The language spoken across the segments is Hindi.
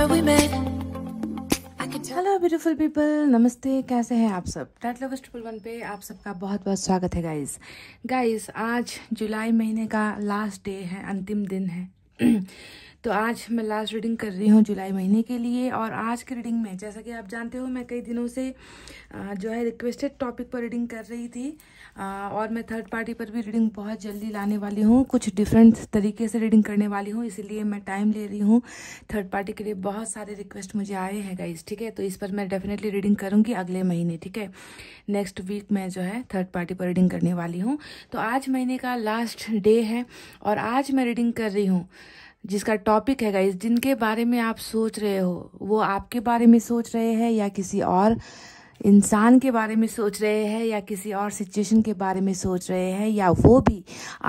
हेलो ब्यूटीफुल पीपल नमस्ते कैसे हैं आप सब टाइटल ऑफ ट्रिपल वन पे आप सबका बहुत बहुत स्वागत है गाइस गाइस आज जुलाई महीने का लास्ट डे है अंतिम दिन है तो आज मैं लास्ट रीडिंग कर रही हूँ जुलाई महीने के लिए और आज की रीडिंग में जैसा कि आप जानते हो मैं कई दिनों से जो है रिक्वेस्टेड टॉपिक पर रीडिंग कर रही थी और मैं थर्ड पार्टी पर भी रीडिंग बहुत जल्दी लाने वाली हूँ कुछ डिफरेंट तरीके से रीडिंग करने वाली हूँ इसीलिए मैं टाइम ले रही हूँ थर्ड पार्टी के लिए बहुत सारे रिक्वेस्ट मुझे आए हैं गाइज ठीक है तो इस पर मैं डेफिनेटली रीडिंग करूँगी अगले महीने ठीक है नेक्स्ट वीक मैं जो है थर्ड पार्टी पर रीडिंग करने वाली हूँ तो आज महीने का लास्ट डे है और आज मैं रीडिंग कर रही हूँ जिसका टॉपिक है गाइज जिनके बारे में आप सोच रहे हो वो आपके बारे में सोच रहे हैं या किसी और इंसान के बारे में सोच रहे हैं या किसी और सिचुएशन के बारे में सोच रहे हैं या वो भी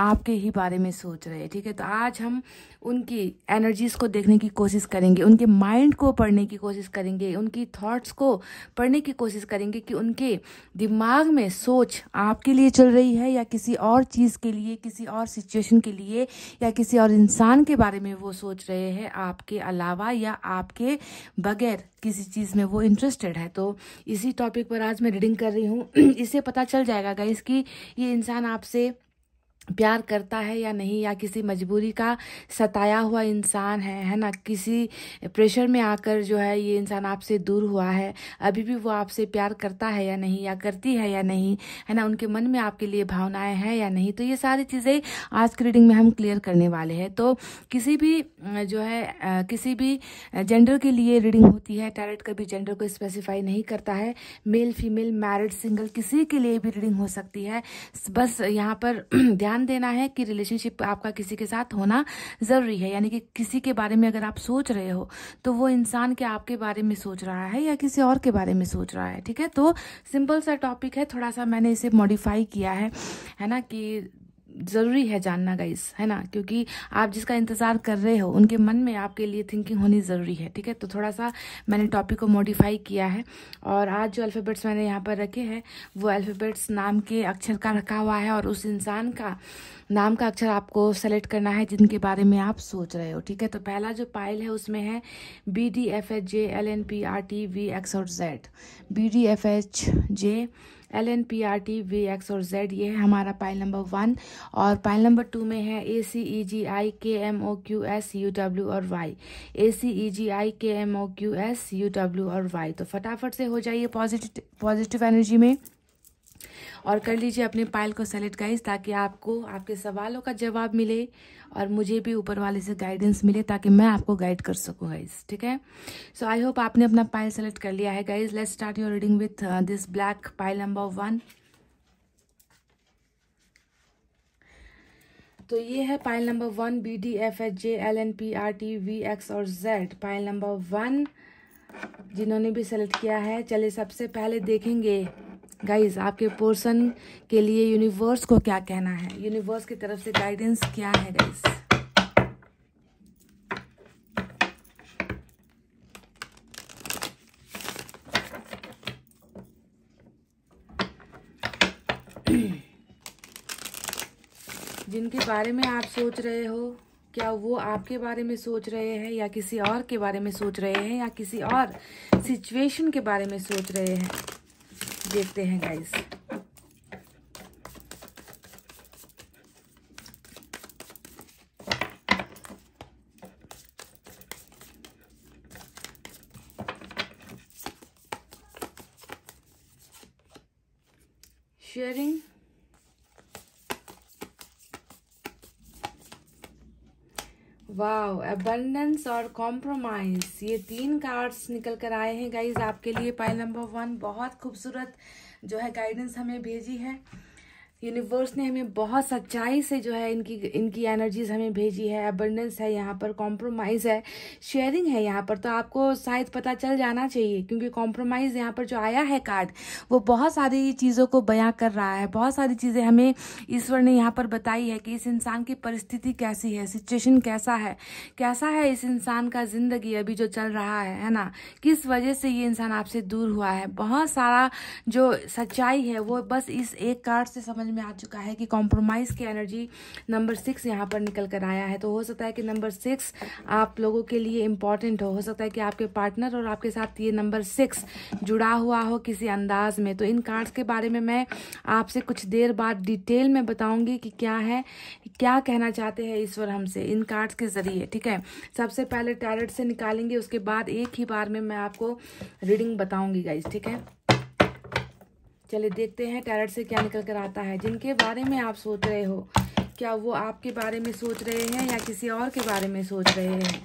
आपके ही बारे में सोच रहे हैं ठीक है तो आज हम उनकी एनर्जीज़ को देखने की कोशिश करेंगे उनके माइंड को पढ़ने की कोशिश करेंगे उनकी थॉट्स को पढ़ने की कोशिश करेंगे कि उनके दिमाग में सोच आपके लिए चल रही है या किसी और चीज़ के लिए किसी और सिचुएशन के लिए या किसी और इंसान के बारे में वो सोच रहे हैं आपके अलावा या आपके बगैर किसी चीज़ में वो इंटरेस्टेड है तो इसी टॉपिक पर आज मैं रीडिंग कर रही हूँ इससे पता चल जाएगा गाइस कि ये इंसान आपसे प्यार करता है या नहीं या किसी मजबूरी का सताया हुआ इंसान है है ना किसी प्रेशर में आकर जो है ये इंसान आपसे दूर हुआ है अभी भी वो आपसे प्यार करता है या नहीं या करती है या नहीं है ना उनके मन में आपके लिए भावनाएं हैं या नहीं तो ये सारी चीज़ें आज की रीडिंग में हम क्लियर करने वाले हैं तो किसी भी जो है किसी भी जेंडर के लिए रीडिंग होती है टैलेट कभी जेंडर को स्पेसिफाई नहीं करता है मेल फीमेल मैरिड सिंगल किसी के लिए भी रीडिंग हो सकती है बस यहाँ पर ध्यान ध्यान देना है कि रिलेशनशिप आपका किसी के साथ होना ज़रूरी है यानी कि किसी के बारे में अगर आप सोच रहे हो तो वो इंसान के आपके बारे में सोच रहा है या किसी और के बारे में सोच रहा है ठीक है तो सिंपल सा टॉपिक है थोड़ा सा मैंने इसे मॉडिफाई किया है है ना कि ज़रूरी है जानना गाइस है ना क्योंकि आप जिसका इंतज़ार कर रहे हो उनके मन में आपके लिए थिंकिंग होनी ज़रूरी है ठीक है तो थोड़ा सा मैंने टॉपिक को मॉडिफाई किया है और आज जो अल्फ़ाबेट्स मैंने यहाँ पर रखे हैं वो अल्फ़ाबेट्स नाम के अक्षर का रखा हुआ है और उस इंसान का नाम का अक्षर आपको सेलेक्ट करना है जिनके बारे में आप सोच रहे हो ठीक है तो पहला जो पाइल है उसमें है B D F H J L N P R T V X और Z B D F H J L N P R T V X और जेड ये है हमारा पाइल नंबर वन और पाइल नंबर टू में है A C E G I K M O Q S U W और Y A C E G I K M O Q S U W और वाई तो फटाफट से हो जाइए पॉजिटिव पॉजिटिव एनर्जी में और कर लीजिए अपने पाइल को सेलेक्ट गाइस ताकि आपको आपके सवालों का जवाब मिले और मुझे भी ऊपर वाले से गाइडेंस मिले ताकि मैं आपको गाइड कर सकूँ गाइज ठीक है सो आई होप आपने अपना पाइल सेलेक्ट कर लिया है guys let start your reading with this black pile number one तो ये है pile number one B D F H J L N P R T V X और जेड पाइल नंबर वन जिन्होंने भी सेलेक्ट किया है चलिए सबसे पहले देखेंगे गाइज आपके पोर्सन के लिए यूनिवर्स को क्या कहना है यूनिवर्स की तरफ से गाइडेंस क्या है गाइस जिनके बारे में आप सोच रहे हो क्या वो आपके बारे में सोच रहे हैं या किसी और के बारे में सोच रहे हैं या किसी और सिचुएशन के बारे में सोच रहे हैं देखते हैं गाइस अबंडेंस और कॉम्प्रोमाइज ये तीन कार्ड्स निकल कर आए हैं गाइज आपके लिए पाइल नंबर वन बहुत खूबसूरत जो है गाइडेंस हमें भेजी है यूनिवर्स ने हमें बहुत सच्चाई से जो है इनकी इनकी एनर्जीज हमें भेजी है अबंडेंस है यहाँ पर कॉम्प्रोमाइज़ है शेयरिंग है यहाँ पर तो आपको शायद पता चल जाना चाहिए क्योंकि कॉम्प्रोमाइज़ यहाँ पर जो आया है कार्ड वो बहुत सारी चीज़ों को बयां कर रहा है बहुत सारी चीज़ें हमें ईश्वर ने यहाँ पर बताई है कि इस इंसान की परिस्थिति कैसी है सिचुएशन कैसा है कैसा है इस इंसान का ज़िंदगी अभी जो चल रहा है है ना किस वजह से ये इंसान आपसे दूर हुआ है बहुत सारा जो सच्चाई है वो बस इस एक कार्ड से समझ में आ चुका है कि कॉम्प्रोमाइज़ की एनर्जी नंबर सिक्स यहाँ पर निकल कर आया है तो हो सकता है कि नंबर सिक्स आप लोगों के लिए इम्पॉर्टेंट हो हो सकता है कि आपके पार्टनर और आपके साथ ये नंबर सिक्स जुड़ा हुआ हो किसी अंदाज में तो इन कार्ड्स के बारे में मैं आपसे कुछ देर बाद डिटेल में बताऊंगी कि क्या है क्या कहना चाहते हैं ईश्वर हमसे इन कार्ड्स के ज़रिए ठीक है सबसे पहले टैरेट से निकालेंगे उसके बाद एक ही बार में मैं आपको रीडिंग बताऊंगी गाइज ठीक है चलिए देखते हैं टैरट से क्या निकल कर आता है जिनके बारे में आप सोच रहे हो क्या वो आपके बारे में सोच रहे हैं या किसी और के बारे में सोच रहे हैं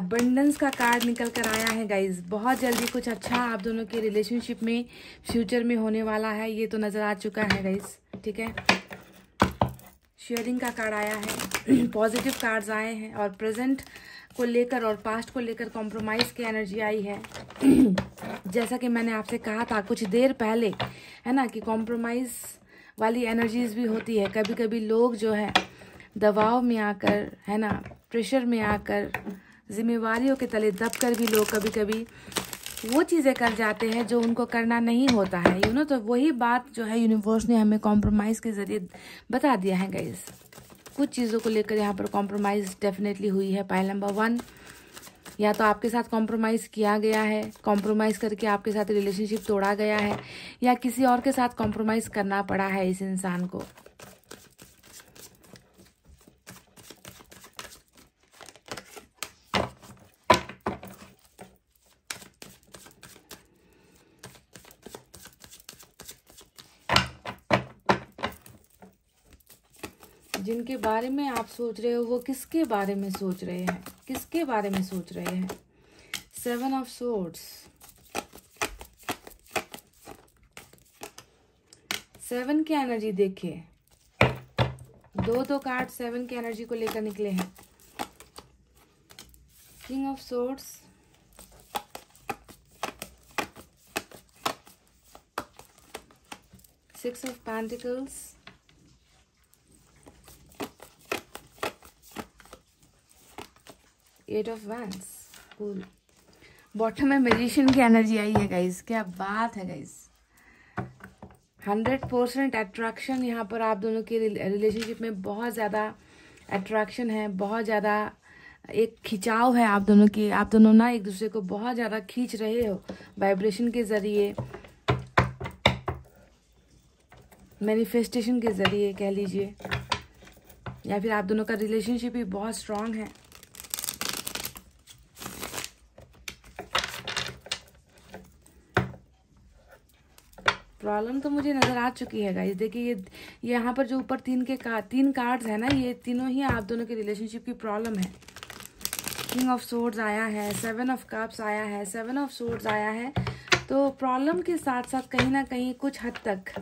एबंडेंस का कार्ड निकल कर आया है गाइज बहुत जल्दी कुछ अच्छा आप दोनों के रिलेशनशिप में फ्यूचर में होने वाला है ये तो नज़र आ चुका है गाइज ठीक है शेयरिंग का कार्ड आया है पॉजिटिव कार्ड्स आए हैं और प्रेजेंट को लेकर और पास्ट को लेकर कॉम्प्रोमाइज़ की एनर्जी आई है जैसा कि मैंने आपसे कहा था कुछ देर पहले है ना कि कॉम्प्रोमाइज़ वाली एनर्जीज भी होती है कभी कभी लोग जो है दबाव में आकर है ना प्रेशर में आकर जिम्मेवारियों के तले दब कर भी लोग कभी कभी वो चीज़ें कर जाते हैं जो उनको करना नहीं होता है यू you नो know, तो वही बात जो है यूनिवर्स ने हमें कॉम्प्रोमाइज़ के ज़रिए बता दिया है गाइज़ कुछ चीज़ों को लेकर यहाँ पर कॉम्प्रोमाइज़ डेफिनेटली हुई है पाइल नंबर वन या तो आपके साथ कॉम्प्रोमाइज़ किया गया है कॉम्प्रोमाइज़ करके आपके साथ रिलेशनशिप तोड़ा गया है या किसी और के साथ कॉम्प्रोमाइज़ करना पड़ा है इस इंसान को जिनके बारे में आप सोच रहे हो वो किसके बारे में सोच रहे हैं किसके बारे में सोच रहे हैं सेवन ऑफ सोर्ड्स सेवन की एनर्जी देखिए दो दो कार्ड सेवन की एनर्जी को लेकर निकले हैं king of swords six of pentacles eight of wands cool bottom में मेजिशियन की एनर्जी आई है गाइज क्या बात है गाइज हंड्रेड परसेंट अट्रैक्शन यहाँ पर आप दोनों के रिलेशनशिप में बहुत ज़्यादा अट्रैक्शन है बहुत ज़्यादा एक खिंचाव है आप दोनों के आप दोनों ना एक दूसरे को बहुत ज़्यादा खींच रहे हो वाइब्रेशन के ज़रिए मैनिफेस्टेशन के ज़रिए कह लीजिए या फिर आप दोनों का रिलेशनशिप ही बहुत स्ट्रांग है प्रॉब्लम तो मुझे नज़र आ चुकी है गाइज देखिए ये यहाँ पर जो ऊपर तीन के का तीन कार्ड्स है ना ये तीनों ही आप दोनों के रिलेशनशिप की प्रॉब्लम है किंग ऑफ सोर्ड्स आया है सेवन ऑफ कप्स आया है सेवन ऑफ सोर्ड्स आया है तो प्रॉब्लम के साथ साथ कहीं ना कहीं कुछ हद तक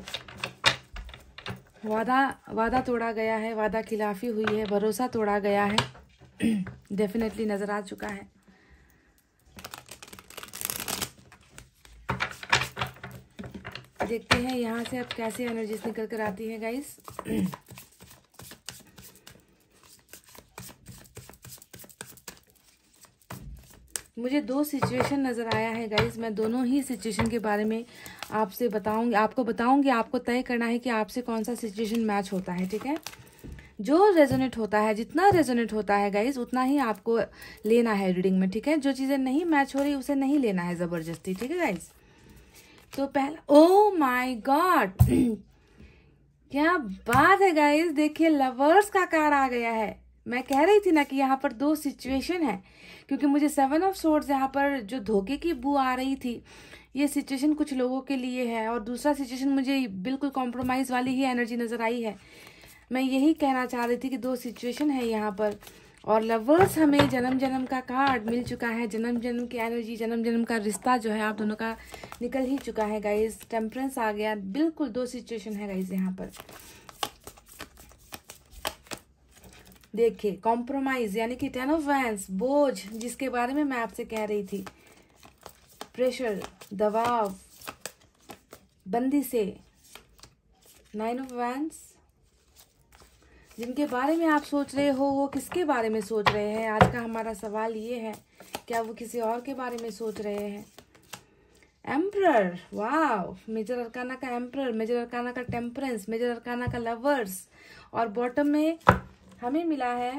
वादा वादा तोड़ा गया है वादा खिलाफी हुई है भरोसा तोड़ा गया है डेफिनेटली नज़र आ चुका है देखते हैं यहाँ से अब कैसे एनर्जीज निकल कर आती है गाइस मुझे दो सिचुएशन नज़र आया है गाइज मैं दोनों ही सिचुएशन के बारे में आपसे बताऊंगी आपको बताऊंगी आपको तय करना है कि आपसे कौन सा सिचुएशन मैच होता है ठीक है जो रेजोनेट होता है जितना रेजोनेट होता है गाइज उतना ही आपको लेना है रीडिंग में ठीक है जो चीज़ें नहीं मैच हो रही उसे नहीं लेना है ज़बरदस्ती ठीक है गाइज़ तो पहला ओ माय गॉड क्या बात है गाइस देखिए लवर्स का कार आ गया है मैं कह रही थी ना कि यहाँ पर दो सिचुएशन है क्योंकि मुझे सेवन ऑफ सोर्ड्स यहाँ पर जो धोखे की बू आ रही थी ये सिचुएशन कुछ लोगों के लिए है और दूसरा सिचुएशन मुझे बिल्कुल कॉम्प्रोमाइज़ वाली ही एनर्जी नज़र आई है मैं यही कहना चाह रही थी कि दो सिचुएशन है यहाँ पर और लवर्स हमें जन्म जन्म का कार्ड मिल चुका है जन्म जन्म की एनर्जी जन्म जन्म का रिश्ता जो है आप दोनों का निकल ही चुका है गाइज टेम्परेंस आ गया बिल्कुल दो सिचुएशन है गाइज यहाँ पर देखिए कॉम्प्रोमाइज यानी कि टेन ऑफ वैंस बोझ जिसके बारे में मैं आपसे कह रही थी प्रेशर दबाव बंदी से नाइन ऑफ वैंस जिनके बारे में आप सोच रहे हो वो किसके बारे में सोच रहे हैं आज का हमारा सवाल ये है क्या वो किसी और के बारे में सोच रहे हैं एम्प्रर वाह मेजर अरकाना का एम्प्रर मेजर अरकाना का टेम्परेंस मेजर अरकाना का लवर्स और बॉटम में हमें मिला है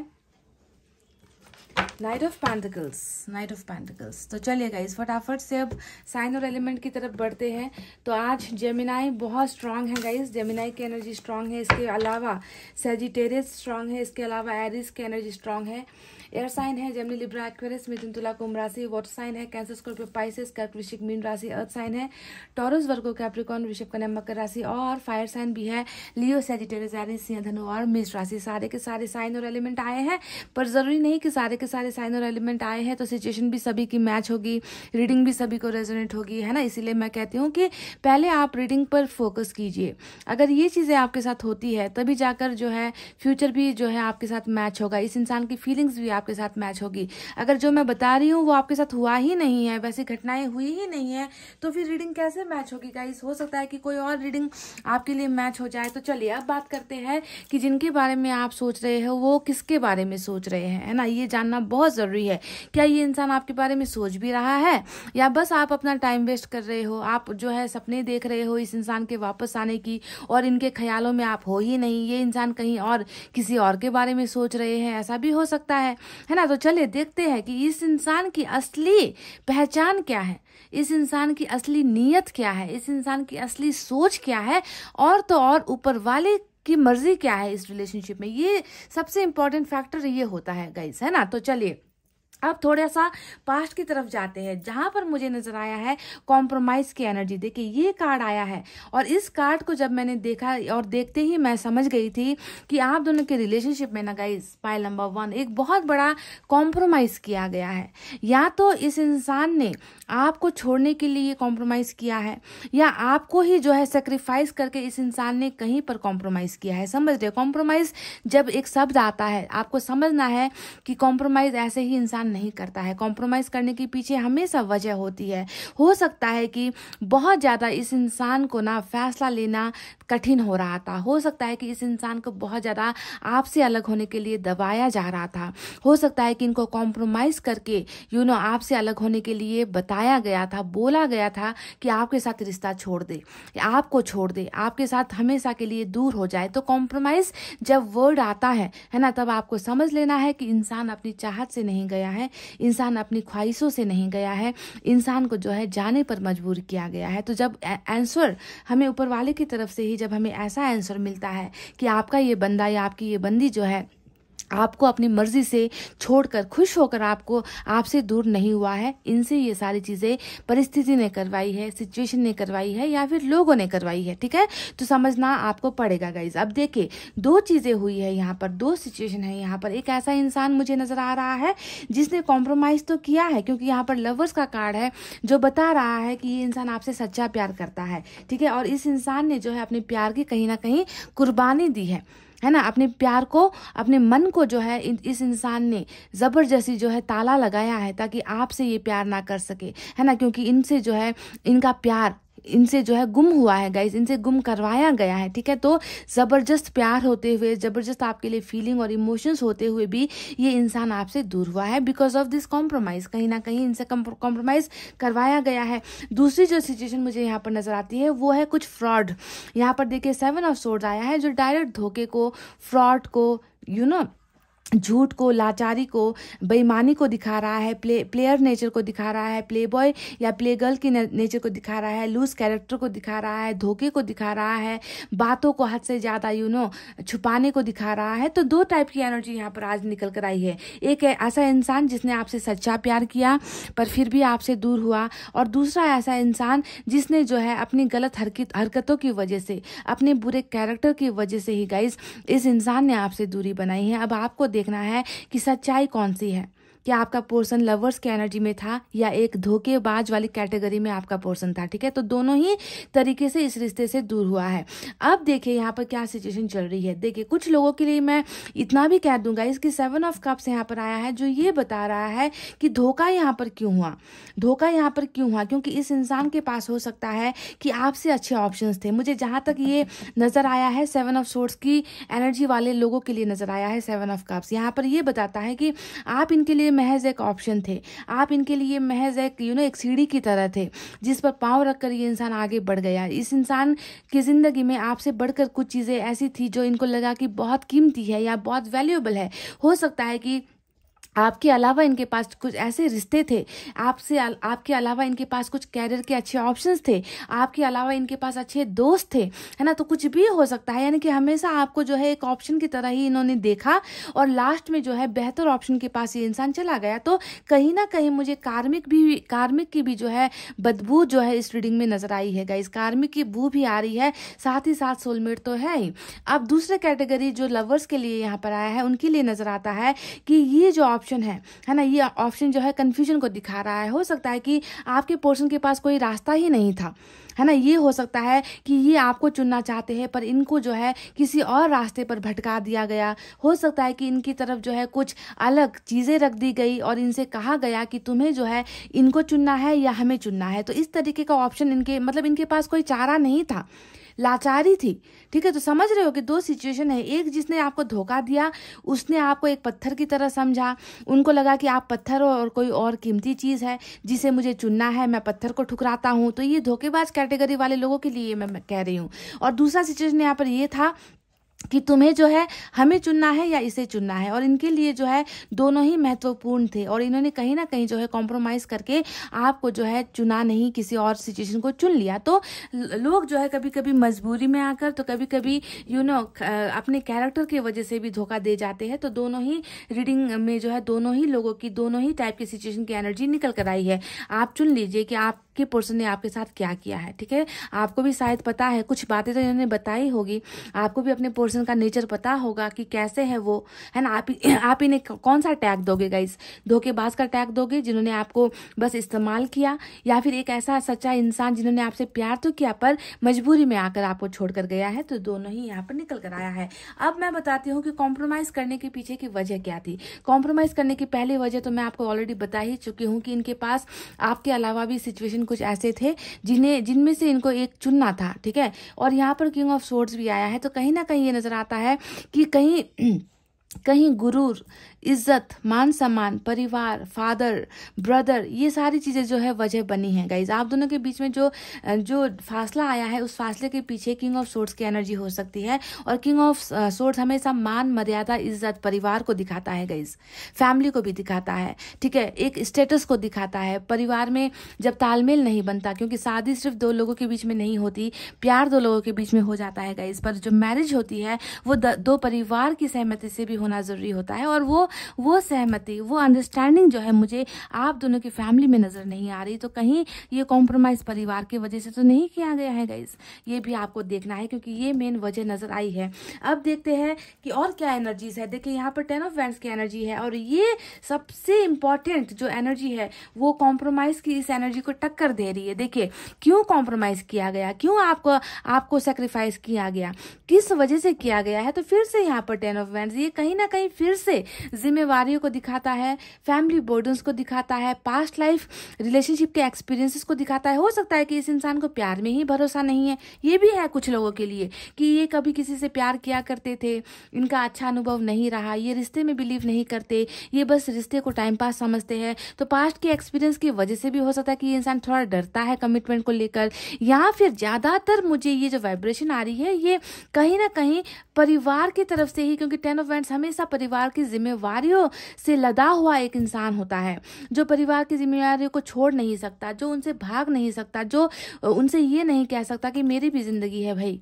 knight of pentacles knight of pentacles तो चलिए इस फटाफट से अब साइन और एलिमेंट की तरफ बढ़ते हैं तो आज जेमिनाई बहुत स्ट्रांग है गाइज जेमिनाई की एनर्जी स्ट्रांग है इसके अलावा सेजिटेरियस स्ट्रांग है इसके अलावा एरिस की एनर्जी स्ट्रांग है एयर साइन है जेमनी लिब्रा एक्वेरियस मिथुन तुला कुंभ राशि वाटर साइन है कैंसर स्कॉर्पियो पाइसिस कर्क वृश्चिक मीन राशि अर्थ साइन है टॉरस वर्गो कैप्रिकॉन वृषभ कन्या मकर राशि और फायर साइन भी है लियो सेजिटेरियस यानी सिंह धनु और मिस राशि सारे के सारे साइन और एलिमेंट आए हैं पर जरूरी नहीं कि सारे के सारे साइन और एलिमेंट आए हैं तो सिचुएशन भी सभी की मैच होगी रीडिंग भी सभी को रेजोनेट होगी है ना इसीलिए मैं कहती हूँ कि पहले आप रीडिंग पर फोकस कीजिए अगर ये चीज़ें आपके साथ होती है तभी जाकर जो है फ्यूचर भी जो है आपके साथ मैच होगा इस इंसान की फीलिंग्स भी आपके साथ मैच होगी अगर जो मैं बता रही हूँ वो आपके साथ हुआ ही नहीं है वैसी घटनाएं हुई ही नहीं है तो फिर रीडिंग कैसे मैच होगी गाइस हो सकता है कि कोई और रीडिंग आपके लिए मैच हो जाए तो चलिए अब बात करते हैं कि जिनके बारे में आप सोच रहे हो वो किसके बारे में सोच रहे हैं है ना ये जानना बहुत ज़रूरी है क्या ये इंसान आपके बारे में सोच भी रहा है या बस आप अपना टाइम वेस्ट कर रहे हो आप जो है सपने देख रहे हो इस इंसान के वापस आने की और इनके ख्यालों में आप हो ही नहीं ये इंसान कहीं और किसी और के बारे में सोच रहे हैं ऐसा भी हो सकता है है ना तो चलिए देखते हैं कि इस इंसान की असली पहचान क्या है इस इंसान की असली नीयत क्या है इस इंसान की असली सोच क्या है और तो और ऊपर वाले की मर्जी क्या है इस रिलेशनशिप में ये सबसे इंपॉर्टेंट फैक्टर ये होता है गाइस है ना तो चलिए अब थोड़ा सा पास्ट की तरफ जाते हैं जहां पर मुझे नजर आया है कॉम्प्रोमाइज की एनर्जी देखिए ये कार्ड आया है और इस कार्ड को जब मैंने देखा और देखते ही मैं समझ गई थी कि आप दोनों के रिलेशनशिप में ना गई पाइल नंबर वन एक बहुत बड़ा कॉम्प्रोमाइज किया गया है या तो इस इंसान ने आपको छोड़ने के लिए कॉम्प्रोमाइज़ किया है या आपको ही जो है सेक्रीफाइस करके इस इंसान ने कहीं पर कॉम्प्रोमाइज़ किया है समझ रहे कॉम्प्रोमाइज़ जब एक शब्द आता है आपको समझना है कि कॉम्प्रोमाइज़ ऐसे ही इंसान नहीं करता है कॉम्प्रोमाइज़ करने के पीछे हमेशा वजह होती है हो सकता है कि बहुत ज़्यादा इस इंसान को ना फैसला लेना कठिन हो रहा था हो सकता है कि इस इंसान को बहुत ज़्यादा आपसे अलग होने के लिए दबाया जा रहा था हो सकता है कि इनको कॉम्प्रोमाइज़ करके यू नो आपसे अलग होने के लिए बताया गया था बोला गया था कि आपके साथ रिश्ता छोड़ दे आपको छोड़ दे आपके साथ हमेशा के लिए दूर हो जाए तो कॉम्प्रोमाइज़ जब वर्ड आता है है ना तब आपको समझ लेना है कि इंसान अपनी चाहत से नहीं गया है इंसान अपनी ख्वाहिशों से नहीं गया है इंसान को जो है जाने पर मजबूर किया गया है तो जब आंसर हमें ऊपर वाले की तरफ से ही जब हमें ऐसा आंसर मिलता है कि आपका ये बंदा या आपकी ये बंदी जो है आपको अपनी मर्जी से छोड़कर खुश होकर आपको आपसे दूर नहीं हुआ है इनसे ये सारी चीज़ें परिस्थिति ने करवाई है सिचुएशन ने करवाई है या फिर लोगों ने करवाई है ठीक है तो समझना आपको पड़ेगा गाइज अब देखिए दो चीज़ें हुई है यहाँ पर दो सिचुएशन है यहाँ पर एक ऐसा इंसान मुझे नज़र आ रहा है जिसने कॉम्प्रोमाइज़ तो किया है क्योंकि यहाँ पर लवर्स का कार्ड है जो बता रहा है कि ये इंसान आपसे सच्चा प्यार करता है ठीक है और इस इंसान ने जो है अपने प्यार की कहीं ना कहीं कुर्बानी दी है है ना अपने प्यार को अपने मन को जो है इस इंसान ने ज़बरदस्ती जो है ताला लगाया है ताकि आपसे ये प्यार ना कर सके है ना क्योंकि इनसे जो है इनका प्यार इनसे जो है गुम हुआ है गाइज इनसे गुम करवाया गया है ठीक है तो ज़बरदस्त प्यार होते हुए ज़बरदस्त आपके लिए फीलिंग और इमोशंस होते हुए भी ये इंसान आपसे दूर हुआ है बिकॉज ऑफ दिस कॉम्प्रोमाइज़ कहीं ना कहीं इनसे कॉम्प्रोमाइज़ करवाया गया है दूसरी जो सिचुएशन मुझे यहाँ पर नज़र आती है वो है कुछ फ्रॉड यहाँ पर देखिए सेवन ऑफ सोर्ड आया है जो डायरेक्ट धोखे को फ्रॉड को यू you नो know, झूठ को लाचारी को बेईमानी को दिखा रहा है प्ले प्लेयर नेचर को दिखा रहा है प्ले बॉय या प्ले गर्ल की नेचर को दिखा रहा है लूज कैरेक्टर को दिखा रहा है धोखे को दिखा रहा है बातों को हद से ज़्यादा यू नो छुपाने को दिखा रहा है तो दो टाइप की एनर्जी यहाँ पर आज निकल कर आई है एक ऐसा इंसान जिसने आपसे सच्चा प्यार किया पर फिर भी आपसे दूर हुआ और दूसरा ऐसा इंसान जिसने जो है अपनी गलत हरकत हरकतों की वजह से अपने बुरे कैरेक्टर की वजह से ही गाइज इस इंसान ने आपसे दूरी बनाई है अब आपको देखना है कि सच्चाई कौन सी है क्या आपका पोर्सन लवर्स के एनर्जी में था या एक धोखेबाज वाली कैटेगरी में आपका पोर्सन था ठीक है तो दोनों ही तरीके से इस रिश्ते से दूर हुआ है अब देखिए यहाँ पर क्या सिचुएशन चल रही है देखिए कुछ लोगों के लिए मैं इतना भी कह दूंगा इसकी सेवन ऑफ कप्स यहाँ पर आया है जो ये बता रहा है कि धोखा यहाँ पर क्यों हुआ धोखा यहाँ पर क्यों हुआ क्योंकि इस इंसान के पास हो सकता है कि आपसे अच्छे ऑप्शन थे मुझे जहाँ तक ये नज़र आया है सेवन ऑफ सोर्स की एनर्जी वाले लोगों के लिए नज़र आया है सेवन ऑफ कप्स यहाँ पर यह बताता है कि आप इनके लिए महज एक ऑप्शन थे आप इनके लिए महज एक यू नो एक सीढ़ी की तरह थे जिस पर पाँव रख कर ये इंसान आगे बढ़ गया इस इंसान की ज़िंदगी में आपसे बढ़कर कुछ चीज़ें ऐसी थी जो इनको लगा कि बहुत कीमती है या बहुत वैल्यूएबल है हो सकता है कि आपके अलावा इनके पास कुछ ऐसे रिश्ते थे आपसे आपके अलावा इनके पास कुछ कैरियर के अच्छे ऑप्शंस थे आपके अलावा इनके पास अच्छे दोस्त थे है ना तो कुछ भी हो सकता है यानी कि हमेशा आपको जो है एक ऑप्शन की तरह ही इन्होंने देखा और लास्ट में जो है बेहतर ऑप्शन के पास ये इंसान चला गया तो कहीं ना कहीं मुझे कार्मिक भी कार्मिक की भी जो है बदबू जो है इस रीडिंग में नजर आई है गाइस कार्मिक की बू भी आ रही है साथ ही साथ सोलमेट तो है ही अब दूसरे कैटेगरी जो लवर्स के लिए यहाँ पर आया है उनके लिए नजर आता है कि ये जो ऑप्शन ऑप्शन है है ना ये ऑप्शन जो है कन्फ्यूजन को दिखा रहा है हो सकता है कि आपके पोर्सन के पास कोई रास्ता ही नहीं था है ना ये हो सकता है कि ये आपको चुनना चाहते हैं पर इनको जो है किसी और रास्ते पर भटका दिया गया हो सकता है कि इनकी तरफ जो है कुछ अलग चीज़ें रख दी गई और इनसे कहा गया कि तुम्हें जो है इनको चुनना है या हमें चुनना है तो इस तरीके का ऑप्शन इनके मतलब इनके पास कोई चारा नहीं था लाचारी थी ठीक है तो समझ रहे हो कि दो सिचुएशन है एक जिसने आपको धोखा दिया उसने आपको एक पत्थर की तरह समझा उनको लगा कि आप पत्थर हो और कोई और कीमती चीज़ है जिसे मुझे चुनना है मैं पत्थर को ठुकराता हूँ तो ये धोखेबाज कैटेगरी वाले लोगों के लिए मैं कह रही हूँ और दूसरा सिचुएशन यहाँ पर यह था कि तुम्हें जो है हमें चुनना है या इसे चुनना है और इनके लिए जो है दोनों ही महत्वपूर्ण थे और इन्होंने कहीं ना कहीं जो है कॉम्प्रोमाइज करके आपको जो है चुना नहीं किसी और सिचुएशन को चुन लिया तो लोग जो है कभी कभी मजबूरी में आकर तो कभी कभी यू you नो know, अपने कैरेक्टर की वजह से भी धोखा दे जाते हैं तो दोनों ही रीडिंग में जो है दोनों ही लोगों की दोनों ही टाइप की सिचुएशन की एनर्जी निकल कर आई है आप चुन लीजिए कि आप कि पर्सन ने आपके साथ क्या किया है ठीक है आपको भी शायद पता है कुछ बातें तो इन्होंने बताई होगी आपको भी अपने पर्सन का नेचर पता होगा कि कैसे है वो है ना आप आप इन्हें कौन सा टैग दोगे गाइस धोखेबाज का टैग दोगे जिन्होंने आपको बस इस्तेमाल किया या फिर एक ऐसा सच्चा इंसान जिन्होंने आपसे प्यार तो किया पर मजबूरी में आकर आपको छोड़कर गया है तो दोनों ही यहाँ पर निकल कर आया है अब मैं बताती हूँ कि कॉम्प्रोमाइज़ करने के पीछे की वजह क्या थी कॉम्प्रोमाइज़ करने की पहली वजह तो मैं आपको ऑलरेडी बता ही चुकी हूँ कि इनके पास आपके अलावा भी सिचुएशन कुछ ऐसे थे जिन्हें जिनमें से इनको एक चुनना था ठीक है और यहाँ पर किंग ऑफ सोर्ड्स भी आया है तो कहीं ना कहीं ये नज़र आता है कि कहीं कहीं गुरूर इज्जत मान सम्मान परिवार फादर ब्रदर ये सारी चीज़ें जो है वजह बनी है गाइज आप दोनों के बीच में जो जो फासला आया है उस फासले के पीछे किंग ऑफ सोर्ट्स की एनर्जी हो सकती है और किंग ऑफ सोर्ट्स हमेशा मान मर्यादा इज्जत परिवार को दिखाता है गाइज फैमिली को भी दिखाता है ठीक है एक स्टेटस को दिखाता है परिवार में जब तालमेल नहीं बनता क्योंकि शादी सिर्फ दो लोगों के बीच में नहीं होती प्यार दो लोगों के बीच में हो जाता है गाइज पर जो मैरिज होती है वो दो परिवार की सहमति से भी होना जरूरी होता है और वो वो सहमति वो अंडरस्टैंडिंग जो है मुझे आप दोनों की फैमिली में नज़र नहीं आ रही तो कहीं ये कॉम्प्रोमाइज़ परिवार की वजह से तो नहीं किया गया है गाइज ये भी आपको देखना है क्योंकि ये मेन वजह नज़र आई है अब देखते हैं कि और क्या एनर्जीज है देखिए यहाँ पर टेन ऑफ वैंड की एनर्जी है और ये सबसे इंपॉर्टेंट जो एनर्जी है वो कॉम्प्रोमाइज़ की इस एनर्जी को टक्कर दे रही है देखिए क्यों कॉम्प्रोमाइज़ किया गया क्यों आपको आपको सेक्रीफाइस किया गया किस वजह से किया गया है तो फिर से यहाँ पर टेन ऑफ वैंड ये कहीं ना कहीं फिर से जिम्मेवारियों को दिखाता है फैमिली बोर्डन्स को दिखाता है पास्ट लाइफ रिलेशनशिप के एक्सपीरियंसेस को दिखाता है हो सकता है कि इस इंसान को प्यार में ही भरोसा नहीं है ये भी है कुछ लोगों के लिए कि ये कभी किसी से प्यार किया करते थे इनका अच्छा अनुभव नहीं रहा ये रिश्ते में बिलीव नहीं करते ये बस रिश्ते को टाइम पास समझते हैं तो पास्ट के एक्सपीरियंस की वजह से भी हो सकता है कि ये इंसान थोड़ा डरता है कमिटमेंट को लेकर या फिर ज़्यादातर मुझे ये जो वाइब्रेशन आ रही है ये कहीं ना कहीं परिवार की तरफ से ही क्योंकि टेन ऑफ वेंट्स हमेशा परिवार की जिम्मेवार जिम्मेवारियों से लदा हुआ एक इंसान होता है जो परिवार की जिम्मेवारियों को छोड़ नहीं सकता जो उनसे भाग नहीं सकता जो उनसे ये नहीं कह सकता कि मेरी भी ज़िंदगी है भाई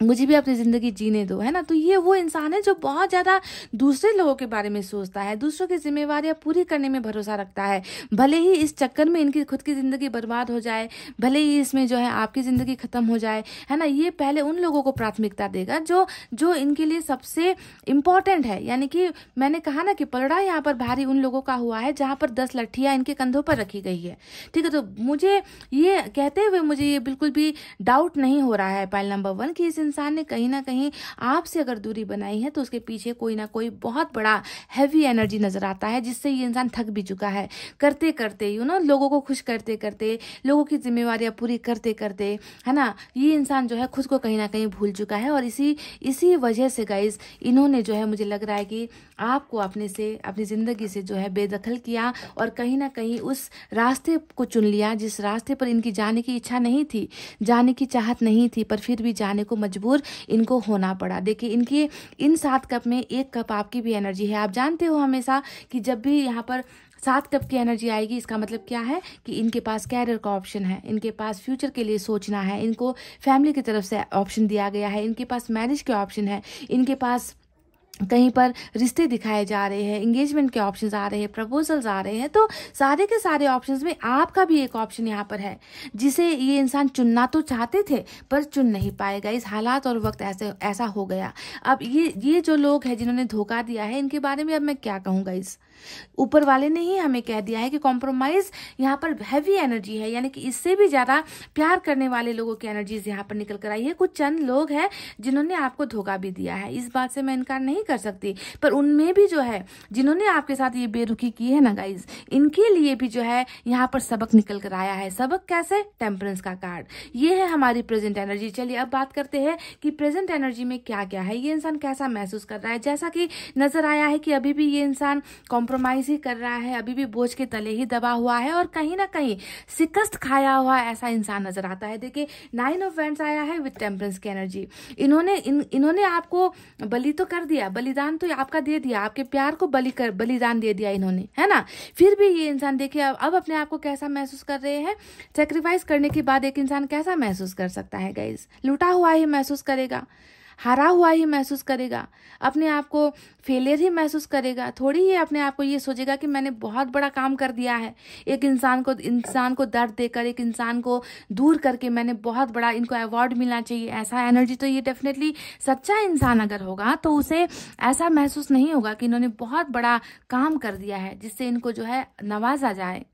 मुझे भी अपनी ज़िंदगी जीने दो है ना तो ये वो इंसान है जो बहुत ज़्यादा दूसरे लोगों के बारे में सोचता है दूसरों की जिम्मेवारियाँ पूरी करने में भरोसा रखता है भले ही इस चक्कर में इनकी खुद की ज़िंदगी बर्बाद हो जाए भले ही इसमें जो है आपकी ज़िंदगी ख़त्म हो जाए है ना ये पहले उन लोगों को प्राथमिकता देगा जो जो इनके लिए सबसे इम्पॉर्टेंट है यानी कि मैंने कहा ना कि पलड़ा यहाँ पर भारी उन लोगों का हुआ है जहाँ पर दस लट्ठियाँ इनके कंधों पर रखी गई है ठीक है तो मुझे ये कहते हुए मुझे ये बिल्कुल भी डाउट नहीं हो रहा है पाइल नंबर वन कि इसे इंसान ने कहीं ना कहीं आपसे अगर दूरी बनाई है तो उसके पीछे कोई ना कोई बहुत बड़ा हैवी एनर्जी नज़र आता है जिससे ये इंसान थक भी चुका है करते करते यू नो लोगों को खुश करते करते लोगों की जिम्मेवारियां पूरी करते करते है ना ये इंसान जो है खुद को कहीं ना कहीं भूल चुका है और इसी इसी वजह से गाइज इन्होंने जो है मुझे लग रहा है कि आपको अपने से अपनी ज़िंदगी से जो है बेदखल किया और कहीं ना कहीं उस रास्ते को चुन लिया जिस रास्ते पर इनकी जाने की इच्छा नहीं थी जाने की चाहत नहीं थी पर फिर भी जाने को मजबूर मजबूर इनको होना पड़ा देखिए इनकी इन सात कप में एक कप आपकी भी एनर्जी है आप जानते हो हमेशा कि जब भी यहाँ पर सात कप की एनर्जी आएगी इसका मतलब क्या है कि इनके पास कैरियर का ऑप्शन है इनके पास फ्यूचर के लिए सोचना है इनको फैमिली की तरफ से ऑप्शन दिया गया है इनके पास मैरिज के ऑप्शन है इनके पास कहीं पर रिश्ते दिखाए जा रहे हैं इंगेजमेंट के ऑप्शंस आ रहे हैं प्रपोजल्स आ रहे हैं तो सारे के सारे ऑप्शंस में आपका भी एक ऑप्शन यहाँ पर है जिसे ये इंसान चुनना तो चाहते थे पर चुन नहीं पाएगा इस हालात और वक्त ऐसे ऐसा हो गया अब ये ये जो लोग हैं जिन्होंने धोखा दिया है इनके बारे में अब मैं क्या कहूँगा इस ऊपर वाले ने ही हमें कह दिया है कि कॉम्प्रोमाइज यहाँ पर हैवी एनर्जी है यानी कि इससे भी ज्यादा प्यार करने वाले लोगों की एनर्जीज यहाँ पर निकल कर आई है कुछ चंद लोग हैं जिन्होंने आपको धोखा भी दिया है इस बात से मैं इनकार नहीं कर सकती पर उनमें भी जो है जिन्होंने आपके साथ ये बेरुखी की है ना गाइज इनके लिए भी जो है यहाँ पर सबक निकल कर आया है सबक कैसे टेम्परेंस का कार्ड ये है हमारी प्रेजेंट एनर्जी चलिए अब बात करते हैं कि प्रेजेंट एनर्जी में क्या क्या है ये इंसान कैसा महसूस कर रहा है जैसा कि नजर आया है कि अभी भी ये इंसान कॉम्प्रो कॉम्प्रोमाइज ही कर रहा है अभी भी बोझ के तले ही दबा हुआ है और कहीं ना कहीं शिकस्त खाया हुआ ऐसा इंसान नजर आता है देखिए नाइन ऑफ वेंट्स आया है विथ टेम्परेंस की एनर्जी इन्होंने इन इन्होंने आपको बलि तो कर दिया बलिदान तो आपका दे दिया आपके प्यार को बलि कर बलिदान दे दिया इन्होंने है ना फिर भी ये इंसान देखिए अब अपने आप को कैसा महसूस कर रहे हैं सेक्रीफाइस करने के बाद एक इंसान कैसा महसूस कर सकता है गाइज लुटा हुआ ही महसूस करेगा हारा हुआ ही महसूस करेगा अपने आप को फेलियर ही महसूस करेगा थोड़ी ही अपने आप को ये सोचेगा कि मैंने बहुत बड़ा काम कर दिया है एक इंसान को इंसान को दर्द देकर एक इंसान को दूर करके मैंने बहुत बड़ा इनको अवार्ड मिलना चाहिए ऐसा एनर्जी तो ये डेफिनेटली सच्चा इंसान अगर होगा तो उसे ऐसा महसूस नहीं होगा कि इन्होंने बहुत बड़ा काम कर दिया है जिससे इनको जो है नवाजा जाए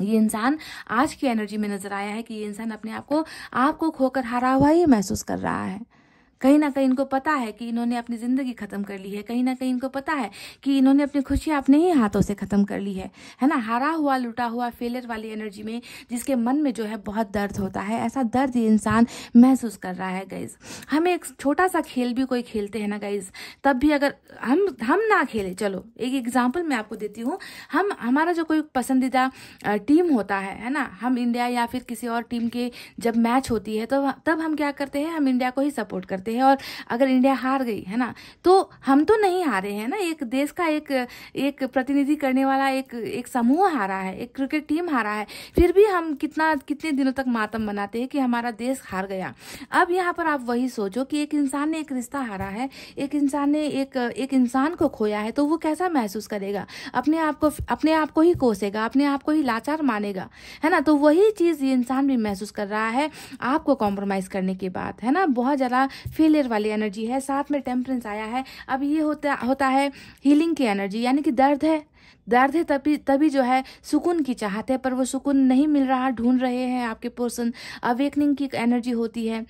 ये इंसान आज की एनर्जी में नजर आया है कि ये इंसान अपने आप को आपको खोकर हारा हुआ ही महसूस कर रहा है कहीं ना कहीं इनको पता है कि इन्होंने अपनी ज़िंदगी ख़त्म कर ली है कहीं ना कहीं इनको पता है कि इन्होंने अपनी खुशियाँ अपने ही हाथों से ख़त्म कर ली है है ना हारा हुआ लुटा हुआ फेलियर वाली एनर्जी में जिसके मन में जो है बहुत दर्द होता है ऐसा दर्द ये इंसान महसूस कर रहा है गाइज हमें एक छोटा सा खेल भी कोई खेलते हैं ना गाइज तब भी अगर हम हम ना खेले चलो एक एग्जाम्पल मैं आपको देती हूँ हम हमारा जो कोई पसंदीदा टीम होता है है ना हम इंडिया या फिर किसी और टीम के जब मैच होती है तो तब हम क्या करते हैं हम इंडिया को ही सपोर्ट करते हैं सकते हैं और अगर इंडिया हार गई है ना तो हम तो नहीं हारे हैं ना एक देश का एक एक प्रतिनिधि करने वाला एक एक समूह हारा है एक क्रिकेट टीम हारा है फिर भी हम कितना कितने दिनों तक मातम बनाते हैं कि हमारा देश हार गया अब यहाँ पर आप वही सोचो कि एक इंसान ने एक रिश्ता हारा है एक इंसान ने एक एक इंसान को खोया है तो वो कैसा महसूस करेगा अपने आप को अपने आप को ही कोसेगा अपने आप को ही लाचार मानेगा है ना तो वही चीज़ ये इंसान भी महसूस कर रहा है आपको कॉम्प्रोमाइज़ करने के बाद है ना बहुत ज़्यादा फेलियर वाली एनर्जी है साथ में टेम्परेंस आया है अब ये होता होता है हीलिंग की एनर्जी यानी कि दर्द है दर्द है तभी तभी जो है सुकून की चाहत है पर वो सुकून नहीं मिल रहा ढूंढ रहे हैं आपके पर्सन अवेकनिंग की एनर्जी होती है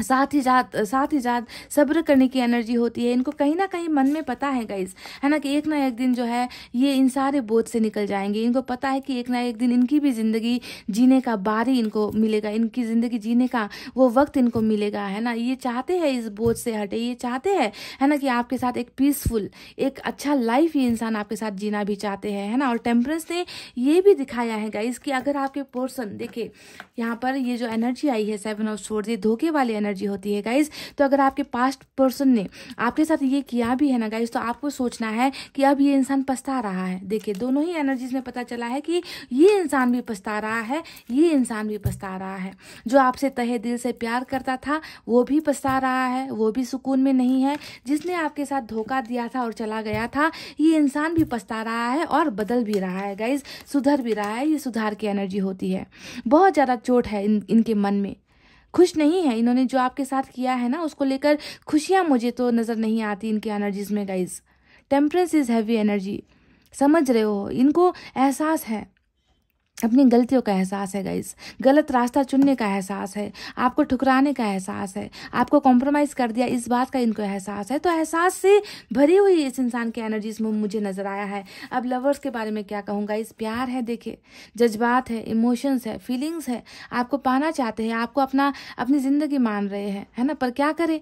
साथ ही साथ साथ ही साथ सब्र करने की एनर्जी होती है इनको कहीं ना कहीं मन में पता है गाइज है ना कि एक ना एक दिन जो है ये इन सारे बोझ से निकल जाएंगे इनको पता है कि एक ना एक दिन इनकी भी ज़िंदगी जीने का बारी इनको मिलेगा इनकी ज़िंदगी जीने का वो वक्त इनको मिलेगा है ना ये चाहते हैं इस बोझ से हटे ये चाहते हैं है ना कि आपके साथ एक पीसफुल एक अच्छा लाइफ ये इंसान आपके साथ जीना भी चाहते हैं है ना और टेम्परेंस ने ये भी दिखाया है गाइज कि अगर आपके पोर्सन देखे यहाँ पर ये जो एनर्जी आई है सेवन ऑफ छोड़ ये धोखे वाले एनर्जी होती है गाइज तो अगर आपके पास्ट पर्सन ने आपके साथ ये किया भी है ना गाइज तो आपको सोचना है कि अब ये इंसान पछता रहा है देखिए दोनों ही एनर्जीज में पता चला है कि ये इंसान भी पछता रहा है ये इंसान भी पछता रहा है जो आपसे तहे दिल से प्यार करता था वो भी पछता रहा है वो भी सुकून में नहीं है जिसने आपके साथ धोखा दिया था और चला गया था ये इंसान भी पछता रहा है और बदल भी रहा है गाइज सुधर भी रहा है ये सुधार की एनर्जी होती है बहुत ज़्यादा चोट है इन इनके मन में खुश नहीं है इन्होंने जो आपके साथ किया है ना उसको लेकर खुशियाँ मुझे तो नज़र नहीं आती इनके एनर्जीज़ में guys temperance is heavy energy समझ रहे हो इनको एहसास है अपनी गलतियों का एहसास है गाइस गलत रास्ता चुनने का एहसास है आपको ठुकराने का एहसास है आपको कॉम्प्रोमाइज़ कर दिया इस बात का इनको एहसास है तो एहसास से भरी हुई इस इंसान की एनर्जीज में मुझे नज़र आया है अब लवर्स के बारे में क्या कहूँगा इस प्यार है देखिए जज्बात है इमोशंस है फीलिंग्स है आपको पाना चाहते हैं आपको अपना अपनी ज़िंदगी मान रहे हैं है ना पर क्या करें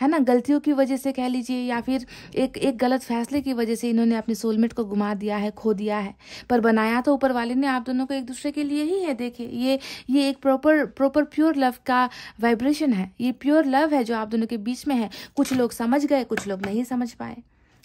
है ना गलतियों की वजह से कह लीजिए या फिर एक एक गलत फैसले की वजह से इन्होंने अपने सोलमेट को घुमा दिया है खो दिया है पर बनाया तो ऊपर वाले ने आप दोनों को एक दूसरे के लिए ही है देखिए ये ये एक प्रॉपर प्रॉपर प्योर लव का वाइब्रेशन है ये प्योर लव है जो आप दोनों के बीच में है कुछ लोग समझ गए कुछ लोग नहीं समझ पाए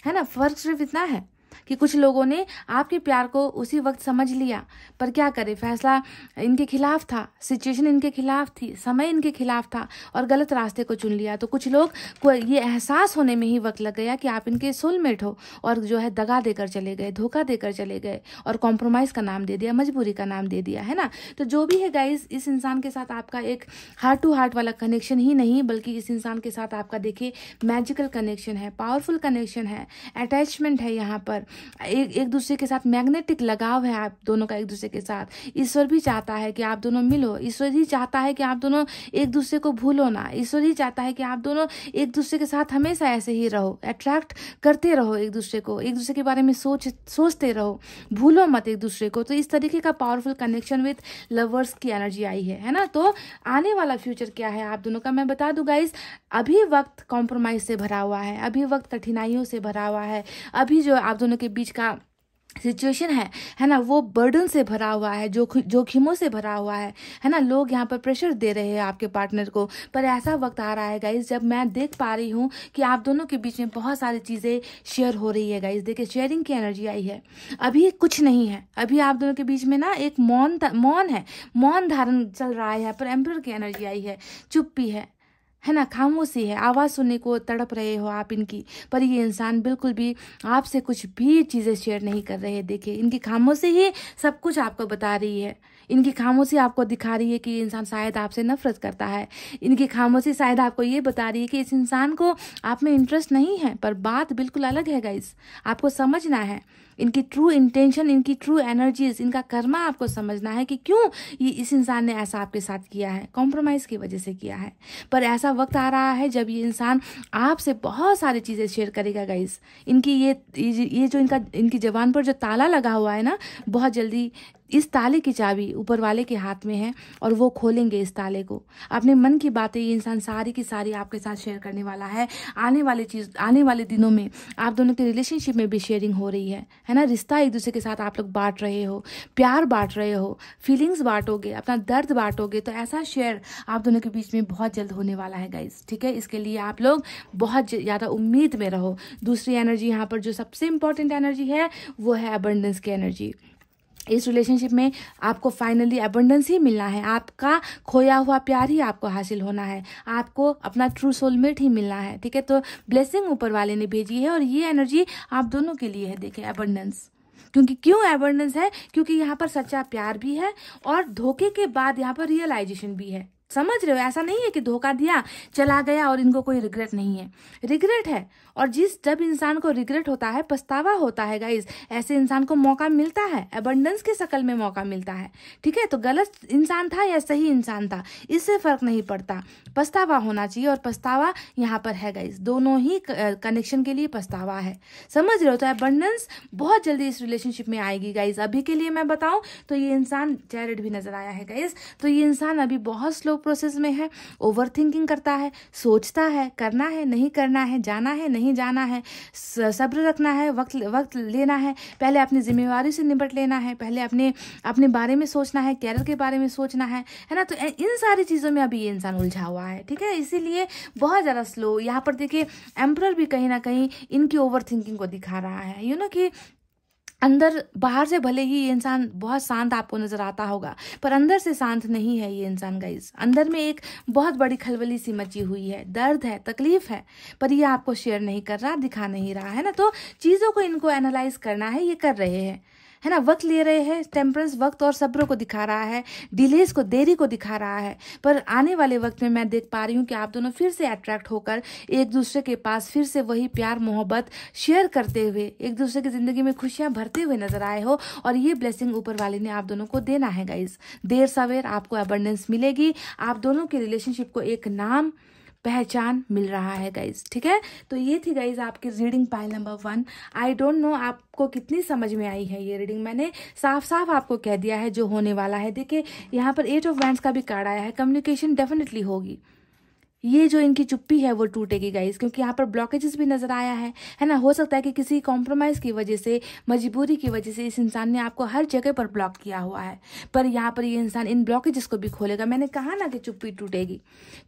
है ना फर्क सिर्फ इतना है कि कुछ लोगों ने आपके प्यार को उसी वक्त समझ लिया पर क्या करें फैसला इनके खिलाफ था सिचुएशन इनके खिलाफ थी समय इनके खिलाफ था और गलत रास्ते को चुन लिया तो कुछ लोग को ये एहसास होने में ही वक्त लग गया कि आप इनके सोलमेट हो और जो है दगा देकर चले गए धोखा देकर चले गए और कॉम्प्रोमाइज़ का नाम दे दिया मजबूरी का नाम दे दिया है ना तो जो भी है गाइज इस इंसान के साथ आपका एक हार्ट टू हार्ट वाला कनेक्शन ही नहीं बल्कि इस इंसान के साथ आपका देखिए मैजिकल कनेक्शन है पावरफुल कनेक्शन है अटैचमेंट है यहाँ पर पर एक एक दूसरे के साथ मैग्नेटिक लगाव है आप दोनों का एक दूसरे के साथ ईश्वर भी चाहता है कि आप दोनों मिलो ईश्वर ही चाहता है कि आप दोनों एक दूसरे को भूलो ना ईश्वर ही चाहता है कि आप दोनों एक दूसरे के साथ हमेशा ऐसे ही रहो अट्रैक्ट करते रहो एक दूसरे को एक दूसरे के बारे में सोच सोचते रहो भूलो मत एक दूसरे को तो इस तरीके का पावरफुल कनेक्शन विथ लवर्स की एनर्जी आई है है ना तो आने वाला फ्यूचर क्या है आप दोनों का मैं बता दूंगा इस अभी वक्त कॉम्प्रोमाइज से भरा हुआ है अभी वक्त कठिनाइयों से भरा हुआ है अभी जो आप दोनों दोनों के बीच का सिचुएशन है है ना वो बर्डन से भरा हुआ है जो जोखिमों से भरा हुआ है है ना लोग यहाँ पर प्रेशर दे रहे हैं आपके पार्टनर को पर ऐसा वक्त आ रहा है गाइज जब मैं देख पा रही हूँ कि आप दोनों के बीच में बहुत सारी चीज़ें शेयर हो रही है गाइज देखिए शेयरिंग की एनर्जी आई है अभी कुछ नहीं है अभी आप दोनों के बीच में ना एक मौन मौन है मौन धारण चल रहा है पर एम्पर की एनर्जी आई है चुप्पी है है ना खामोशी है आवाज़ सुनने को तड़प रहे हो आप इनकी पर ये इंसान बिल्कुल भी आपसे कुछ भी चीज़ें शेयर नहीं कर रहे देखिए इनकी खामोशी ही सब कुछ आपको बता रही है इनकी खामोशी आपको दिखा रही है कि ये इंसान शायद आपसे नफरत करता है इनकी खामोशी शायद आपको ये बता रही है कि इस इंसान को आप में इंटरेस्ट नहीं है पर बात बिल्कुल अलग है गाइस आपको समझना है इनकी ट्रू इंटेंशन इनकी ट्रू एनर्जीज इनका कर्मा आपको समझना है कि क्यों ये इस इंसान ने ऐसा आपके साथ किया है कॉम्प्रोमाइज़ की वजह से किया है पर ऐसा वक्त आ रहा है जब ये इंसान आपसे बहुत सारी चीज़ें शेयर करेगा गाइस इनकी ये ये जो इनका इनकी जबान पर जो ताला लगा हुआ है ना बहुत जल्दी इस ताले की चाबी ऊपर वाले के हाथ में है और वो खोलेंगे इस ताले को अपने मन की बातें ये इंसान सारी की सारी आपके साथ शेयर करने वाला है आने वाले चीज आने वाले दिनों में आप दोनों के रिलेशनशिप में भी शेयरिंग हो रही है है ना रिश्ता एक दूसरे के साथ आप लोग बांट रहे हो प्यार बांट रहे हो फीलिंग्स बांटोगे अपना दर्द बांटोगे तो ऐसा शेयर आप दोनों के बीच में बहुत जल्द होने वाला है गाइज ठीक है इसके लिए आप लोग बहुत ज़्यादा उम्मीद में रहो दूसरी एनर्जी यहाँ पर जो सबसे इंपॉर्टेंट एनर्जी है वो है अबंडेंस की एनर्जी इस रिलेशनशिप में आपको फाइनली अबंडेंस ही मिलना है आपका खोया हुआ प्यार ही आपको हासिल होना है आपको अपना ट्रू सोलमेट ही मिलना है ठीक है तो ब्लेसिंग ऊपर वाले ने भेजी है और ये एनर्जी आप दोनों के लिए है देखें अबंडेंस क्योंकि क्यों एबंडेंस है क्योंकि यहाँ पर सच्चा प्यार भी है और धोखे के बाद यहाँ पर रियलाइजेशन भी है समझ रहे हो ऐसा नहीं है कि धोखा दिया चला गया और इनको कोई रिग्रेट नहीं है रिग्रेट है और जिस जब इंसान को रिग्रेट होता है पछतावा होता है गाइज ऐसे इंसान को मौका मिलता है एबंडेंस की शक्ल में मौका मिलता है ठीक है तो गलत इंसान था या सही इंसान था इससे फर्क नहीं पड़ता पछतावा होना चाहिए और पछतावा यहाँ पर है गाइज दोनों ही कनेक्शन के लिए पछतावा है समझ रहे हो तो एबंडेंस बहुत जल्दी इस रिलेशनशिप में आएगी गाइज अभी के लिए मैं बताऊँ तो ये इंसान चैरिट भी नजर आया है गाइज तो ये इंसान अभी बहुत स्लो प्रोसेस में है ओवर करता है सोचता है करना है नहीं करना है जाना है नहीं नहीं जाना है सब्र रखना है वक्त वक्त लेना है पहले अपनी जिम्मेवारी से निपट लेना है पहले अपने अपने बारे में सोचना है कैरियर के बारे में सोचना है है ना तो इन सारी चीज़ों में अभी ये इंसान उलझा हुआ है ठीक है इसीलिए बहुत ज़्यादा स्लो यहाँ पर देखिए एम्प्रर भी कहीं ना कहीं इनकी ओवर थिंकिंग को दिखा रहा है यू नो कि अंदर बाहर से भले ही ये इंसान बहुत शांत आपको नज़र आता होगा पर अंदर से शांत नहीं है ये इंसान गाइज अंदर में एक बहुत बड़ी खलबली सी मची हुई है दर्द है तकलीफ है पर ये आपको शेयर नहीं कर रहा दिखा नहीं रहा है ना तो चीज़ों को इनको एनालाइज करना है ये कर रहे हैं है ना वक्त ले रहे हैं टेम्परेंस वक्त और सब्रों को दिखा रहा है डिलेज को देरी को दिखा रहा है पर आने वाले वक्त में मैं देख पा रही हूँ कि आप दोनों फिर से अट्रैक्ट होकर एक दूसरे के पास फिर से वही प्यार मोहब्बत शेयर करते हुए एक दूसरे की ज़िंदगी में खुशियाँ भरते हुए नजर आए हो और ये ब्लेसिंग ऊपर वाले ने आप दोनों को देना है गाइज देर सवेर आपको अबंडेंस मिलेगी आप दोनों के रिलेशनशिप को एक नाम पहचान मिल रहा है गाइज ठीक है तो ये थी गाइज आपकी reading pile number one I don't know आपको कितनी समझ में आई है ये रीडिंग मैंने साफ साफ आपको कह दिया है जो होने वाला है देखिए यहाँ पर एट ऑफ वैंड का भी कार्ड आया है कम्युनिकेशन डेफिनेटली होगी ये जो इनकी चुप्पी है वो टूटेगी गाइस क्योंकि यहाँ पर ब्लॉकेजेस भी नज़र आया है है ना हो सकता है कि किसी कॉम्प्रोमाइज़ की वजह से मजबूरी की वजह से इस इंसान ने आपको हर जगह पर ब्लॉक किया हुआ है पर यहाँ पर ये इंसान इन ब्लॉकेजेस को भी खोलेगा मैंने कहा ना कि चुप्पी टूटेगी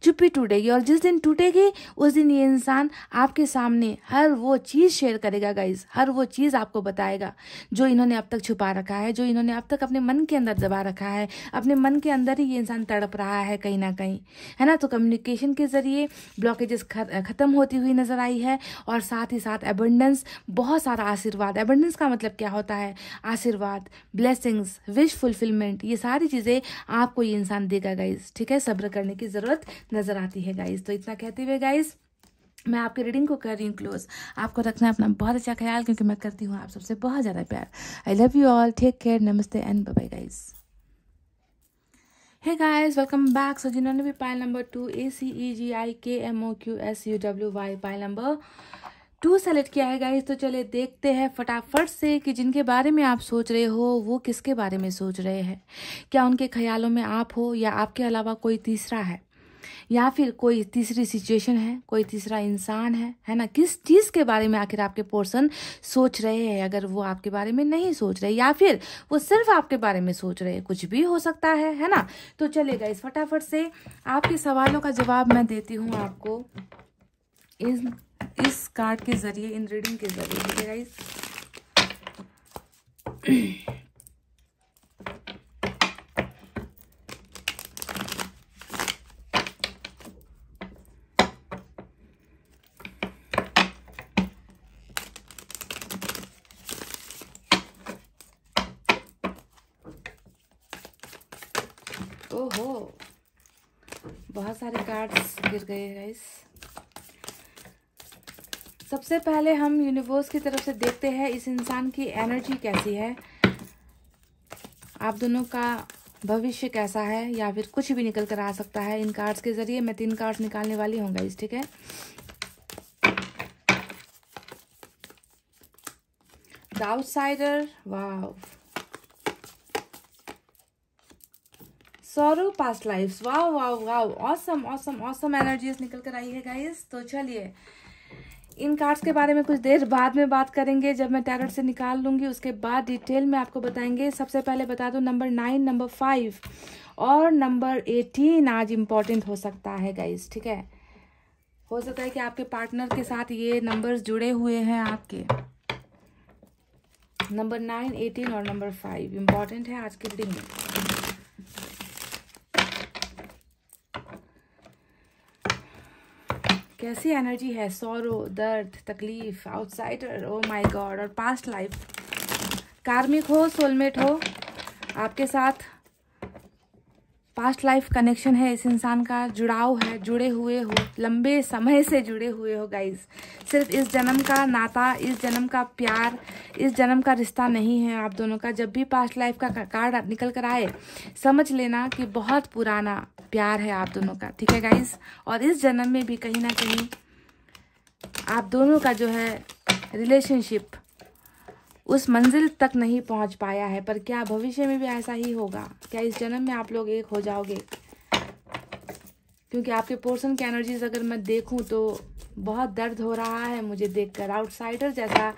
चुप्पी टूटेगी और जिस दिन टूटेगी उस दिन ये इंसान आपके सामने हर वो चीज़ शेयर करेगा गाइज हर वो चीज़ आपको बताएगा जो इन्होंने अब तक छुपा रखा है जो इन्होंने अब तक अपने मन के अंदर दबा रखा है अपने मन के अंदर ही ये इंसान तड़प रहा है कहीं ना कहीं है ना तो कम्युनिकेशन के के ज़रिए ब्लॉकेजेस ख़त्म होती हुई नज़र आई है और साथ ही साथ एबंडेंस बहुत सारा आशीर्वाद एबंडेंस का मतलब क्या होता है आशीर्वाद ब्लेसिंग्स विश फुलफिलमेंट ये सारी चीज़ें आपको ये इंसान देगा गाइज ठीक है सब्र करने की ज़रूरत नज़र आती है गाइज तो इतना कहते हुए गाइज़ मैं आपकी रीडिंग को कर रही हूँ क्लोज आपको रखना अपना बहुत अच्छा ख्याल क्योंकि मैं करती हूँ आप सबसे बहुत ज़्यादा प्यार I love you all take care नमस्ते and bye guys hi guys welcome back so जिन्होंने भी pile number two A C E G I K M O Q S U W Y pile number two select किया है गाइस तो चले देखते हैं फटाफट से कि जिनके बारे में आप सोच रहे हो वो किसके बारे में सोच रहे हैं क्या उनके ख्यालों में आप हो या आपके अलावा कोई तीसरा है या फिर कोई तीसरी सिचुएशन है कोई तीसरा इंसान है है ना किस चीज़ के बारे में आखिर आपके पोर्सन सोच रहे हैं अगर वो आपके बारे में नहीं सोच रहे या फिर वो सिर्फ आपके बारे में सोच रहे हैं कुछ भी हो सकता है है ना तो चलेगा इस फटाफट से आपके सवालों का जवाब मैं देती हूँ आपको इस इस कार्ड के जरिए इन रीडिंग के जरिए गिर गए गाइस सबसे पहले हम यूनिवर्स की तरफ से देखते हैं इस इंसान की एनर्जी कैसी है आप दोनों का भविष्य कैसा है या फिर कुछ भी निकल कर आ सकता है इन कार्ड्स के ज़रिए मैं तीन कार्ड्स निकालने वाली हूँ गाइस ठीक है द आउटसाइडर वाह सौरव पास्ट लाइफ वाह वाह वाह ऑसम ऑसम ऑसम एनर्जीज निकल कर आई है गाइस तो चलिए इन कार्ड्स के बारे में कुछ देर बाद में बात करेंगे जब मैं टैरट से निकाल लूँगी उसके बाद डिटेल में आपको बताएंगे सबसे पहले बता दो नंबर नाइन नंबर फाइव और नंबर एटीन आज इम्पॉर्टेंट हो सकता है गाइस ठीक है हो सकता है कि आपके पार्टनर के साथ ये नंबर्स जुड़े हुए हैं आपके नंबर नाइन एटीन और नंबर फाइव इम्पॉर्टेंट है आज की रीडिंग में कैसी एनर्जी है सौरो दर्द तकलीफ आउटसाइडर ओ माय गॉड और पास्ट लाइफ कार्मिक हो सोलमेट हो आपके साथ पास्ट लाइफ कनेक्शन है इस इंसान का जुड़ाव है जुड़े हुए हो लंबे समय से जुड़े हुए हो गाइज सिर्फ इस जन्म का नाता इस जन्म का प्यार इस जन्म का रिश्ता नहीं है आप दोनों का जब भी पास्ट लाइफ का कार्ड निकल कर आए समझ लेना कि बहुत पुराना प्यार है आप दोनों का ठीक है गाइज और इस जन्म में भी कहीं ना कहीं आप दोनों का जो है रिलेशनशिप उस मंजिल तक नहीं पहुंच पाया है पर क्या भविष्य में भी ऐसा ही होगा क्या इस जन्म में आप लोग एक हो जाओगे क्योंकि आपके पोर्सन की एनर्जीज अगर मैं देखूं तो बहुत दर्द हो रहा है मुझे देखकर आउटसाइडर जैसा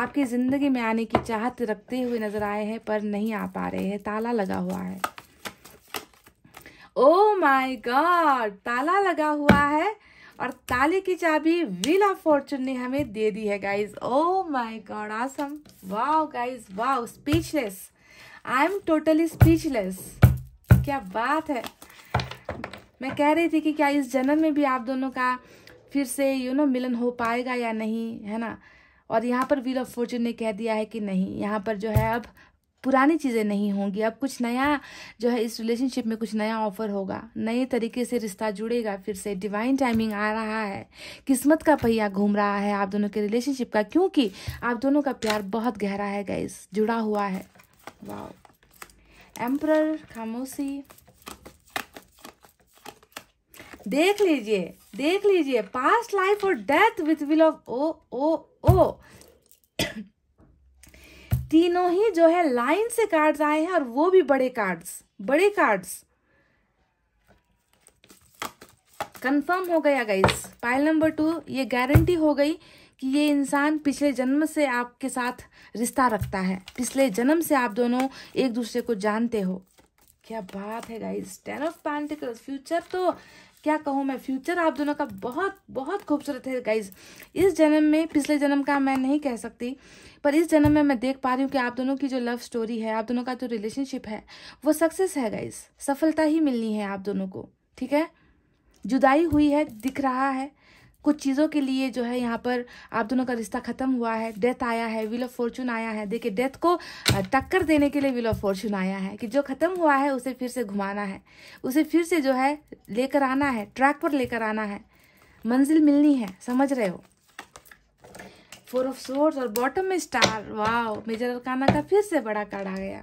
आपकी ज़िंदगी में आने की चाहत रखते हुए नज़र आए हैं पर नहीं आ पा रहे हैं ताला लगा हुआ है ओ माई गॉड ताला लगा हुआ है और ताले की चाबी व्हील ऑफ फॉर्चून ने हमें दे दी है guys oh my god awesome wow guys wow speechless I am totally speechless क्या बात है मैं कह रही थी कि क्या इस जन्म में भी आप दोनों का फिर से यू you नो know, मिलन हो पाएगा या नहीं है ना और यहाँ पर व्हील ऑफ फॉर्चून ने कह दिया है कि नहीं यहाँ पर जो है अब पुरानी चीज़ें नहीं होंगी अब कुछ नया जो है इस रिलेशनशिप में कुछ नया ऑफर होगा नए तरीके से रिश्ता जुड़ेगा फिर से डिवाइन टाइमिंग आ रहा है किस्मत का पहिया घूम रहा है आप दोनों के रिलेशनशिप का क्योंकि आप दोनों का प्यार बहुत गहरा है गैस जुड़ा हुआ है वाह एम्प्रर खामोशी देख लीजिए देख लीजिए पास्ट लाइफ और death with wheel of oh oh oh तीनों ही जो है लाइन से कार्ड्स आए हैं और वो भी बड़े कार्ड्स बड़े कार्ड्स कंफर्म हो गया गाइस पाइल नंबर टू ये गारंटी हो गई कि ये इंसान पिछले जन्म से आपके साथ रिश्ता रखता है पिछले जन्म से आप दोनों एक दूसरे को जानते हो क्या बात है guys ten of pentacle future तो क्या कहूँ मैं फ्यूचर आप दोनों का बहुत बहुत खूबसूरत है गाइज इस जन्म में पिछले जन्म का मैं नहीं कह सकती पर इस जन्म में मैं देख पा रही हूँ कि आप दोनों की जो लव स्टोरी है आप दोनों का जो रिलेशनशिप है वो सक्सेस है गाइज सफलता ही मिलनी है आप दोनों को ठीक है जुदाई हुई है दिख रहा है कुछ चीज़ों के लिए जो है यहाँ पर आप दोनों का रिश्ता ख़त्म हुआ है डेथ आया है विल ऑफ फॉर्चून आया है देखिए डेथ को टक्कर देने के लिए विल ऑफ फॉर्चून आया है कि जो ख़त्म हुआ है उसे फिर से घुमाना है उसे फिर से जो है लेकर आना है ट्रैक पर लेकर आना है मंजिल मिलनी है समझ रहे हो फोर ऑफ सोर्स और बॉटम में स्टार वाओ मेजर अरकाना का फिर से बड़ा कार्ड आ गया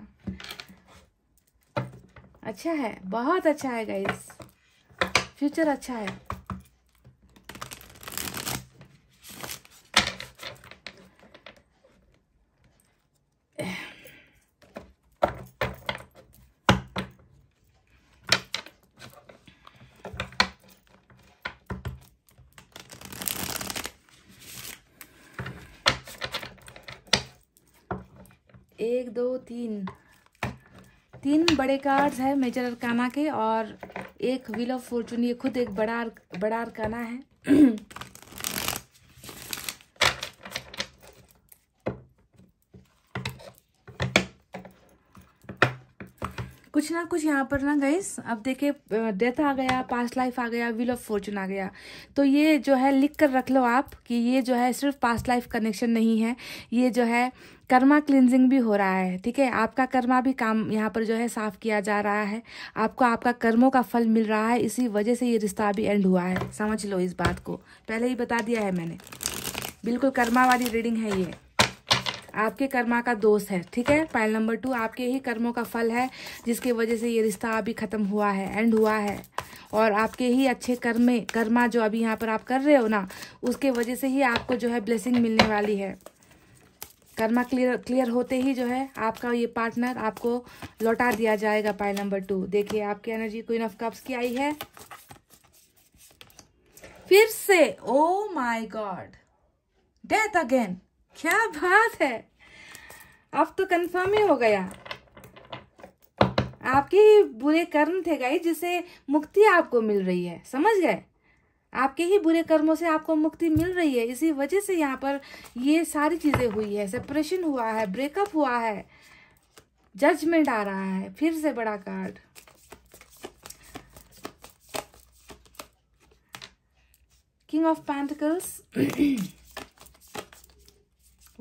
अच्छा है बहुत अच्छा है गाइस फ्यूचर अच्छा है तीन तीन बड़े कार्ड्स है मेजर अरकाना के और एक व्हील ऑफ फॉर्चून ये खुद एक बड़ा बड़ा अरकाना है कुछ ना कुछ यहाँ पर ना गईस अब देखिए डेथ आ गया पास्ट लाइफ आ गया व्हील ऑफ फॉर्चून आ गया तो ये जो है लिख कर रख लो आप कि ये जो है सिर्फ पास्ट लाइफ कनेक्शन नहीं है ये जो है कर्मा क्लिनजिंग भी हो रहा है ठीक है आपका कर्मा भी काम यहाँ पर जो है साफ किया जा रहा है आपको आपका कर्मों का फल मिल रहा है इसी वजह से ये रिश्ता भी एंड हुआ है समझ लो इस बात को पहले ही बता दिया है मैंने बिल्कुल कर्मा वाली रीडिंग है ये आपके कर्मा का दोष है ठीक है पाइल नंबर टू आपके ही कर्मों का फल है जिसकी वजह से ये रिश्ता अभी ख़त्म हुआ है एंड हुआ है और आपके ही अच्छे कर्मे कर्मा जो अभी यहाँ पर आप कर रहे हो ना उसके वजह से ही आपको जो है ब्लेसिंग मिलने वाली है कर्मा क्लियर क्लियर होते ही जो है आपका ये पार्टनर आपको लौटा दिया जाएगा पाइल नंबर टू देखिए आपकी एनर्जी क्वीन ऑफ कप्स की आई है फिर से oh my god death again क्या बात है अब तो कंफर्म ही हो गया आपके ही बुरे कर्म थे गाई जिसे मुक्ति आपको मिल रही है समझ गए आपके ही बुरे कर्मों से आपको मुक्ति मिल रही है इसी वजह से यहाँ पर ये सारी चीज़ें हुई है सेपरेशन हुआ है ब्रेकअप हुआ है जजमेंट आ रहा है फिर से बड़ा card king of pentacles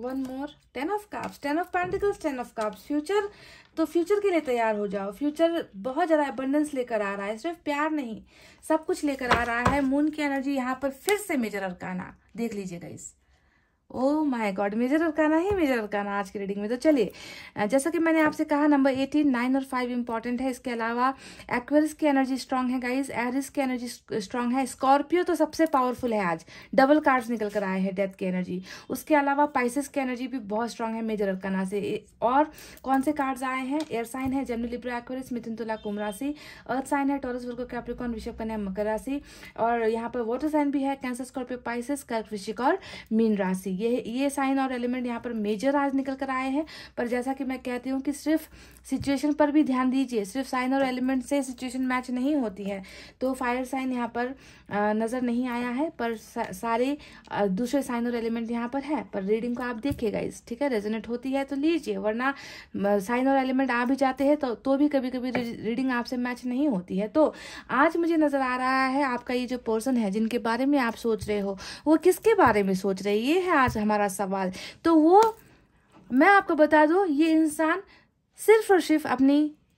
one more ten of cups ten of pentacles ten of cups future तो फ्यूचर के लिए तैयार हो जाओ फ्यूचर बहुत ज़्यादा एबंडेंस लेकर आ रहा है सिर्फ प्यार नहीं सब कुछ लेकर आ रहा है मून की एनर्जी यहाँ पर फिर से मेजर अरकाना देख लीजिएगा इस oh my god major arcana ही मेजर अरकाना आज की रीडिंग में तो चलिए जैसा कि मैंने आपसे कहा नंबर एटीन नाइन और फाइव इंपॉर्टेंट है इसके अलावा एक्वेरिस की एनर्जी स्ट्रांग है गाइस एरिस की एनर्जी स्ट्रांग है स्कॉर्पियो तो सबसे पावरफुल है आज डबल कार्ड्स निकल कर आए हैं डेथ की एनर्जी उसके अलावा पाइसिस की एनर्जी भी बहुत स्ट्रांग है मेजर अरकाना से और कौन से कार्ड्स आए हैं एयर साइन है जमनी लिब्रो एक्वेरिस मिथुन तुला कुम राशि अर्थ साइन है टोरस वर्गो कैप्रिकॉन ऋषभ कन्या मकर राशि और यहाँ पर वाटर साइन भी है कैंसर स्कॉर्पियो पाइसिस कर्क ऋषिक और मीन राशि ये ये साइन और एलिमेंट यहाँ पर मेजर आज निकल कर आए हैं पर जैसा कि मैं कहती हूँ कि सिर्फ सिचुएशन पर भी ध्यान दीजिए सिर्फ साइन और एलिमेंट से सिचुएशन मैच नहीं होती है तो फायर साइन यहाँ पर नज़र नहीं आया है पर सारे दूसरे साइन और एलिमेंट यहाँ पर है पर रीडिंग को आप देखिएगा इस ठीक है रेजोनेट होती है तो लीजिए वरना साइन और एलिमेंट आ भी जाते हैं तो तो भी कभी कभी रीडिंग आपसे मैच नहीं होती है तो आज मुझे नज़र आ रहा है आपका ये जो पर्सन है जिनके बारे में आप सोच रहे हो वो किसके बारे में सोच रहे ये है आज आज हमारा सवाल तो वो मैं आपको बता दूँ ये इंसान सिर्फ और सिर्फ अपनी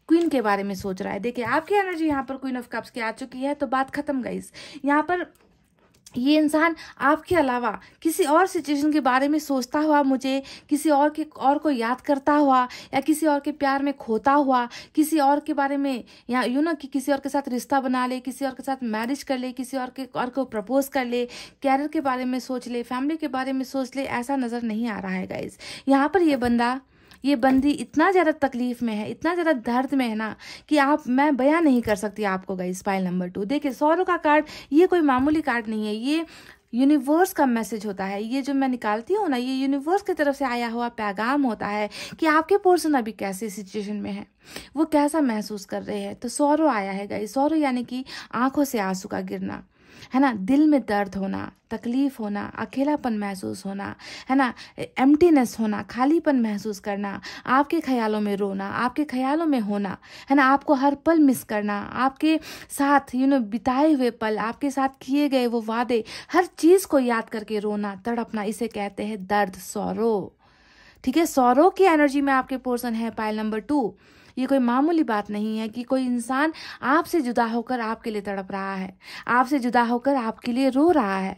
क्वीन के बारे में सोच रहा है देखिए आपकी एनर्जी यहाँ पर क्वीन ऑफ कप्स की आ चुकी है तो बात खत्म गई यहाँ पर ये इंसान आपके अलावा किसी और सिचुएशन के बारे में सोचता हुआ मुझे किसी और के और को याद करता हुआ या किसी और के प्यार में खोता हुआ किसी और के बारे में या यू नो कि किसी और के साथ रिश्ता बना ले किसी और के साथ मैरिज कर ले किसी और के और को प्रपोज कर ले कैरियर के बारे में सोच ले फैमिली के बारे में सोच ले ऐसा नज़र नहीं आ रहा है गाइज यहाँ पर यह बंदा ये बंदी इतना ज़्यादा तकलीफ में है इतना ज़्यादा दर्द में है ना कि आप मैं बयां नहीं कर सकती आपको गई स्पाइल नंबर टू देखिए सौरव का कार्ड ये कोई मामूली कार्ड नहीं है ये यूनिवर्स का मैसेज होता है ये जो मैं निकालती हूँ ना ये यूनिवर्स की तरफ से आया हुआ पैगाम होता है कि आपके पोर्सन अभी कैसे सिचुएशन में है वो कैसा महसूस कर रहे हैं तो सौरव आया है गई सौरव यानी कि आंखों से आंसू का गिरना है ना दिल में दर्द होना तकलीफ होना अकेलापन महसूस होना है ना एम्प्टीनेस होना खालीपन महसूस करना आपके ख्यालों में रोना आपके ख्यालों में होना है ना आपको हर पल मिस करना आपके साथ यू नो बिताए हुए पल आपके साथ किए गए वो वादे हर चीज़ को याद करके रोना तड़पना इसे कहते हैं दर्द सौरो ठीक है सौरो की एनर्जी में आपके पोर्सन है पायल नंबर टू ये कोई मामूली बात नहीं है कि कोई इंसान आपसे जुदा होकर आपके लिए तड़प रहा है आपसे जुदा होकर आपके लिए रो रहा है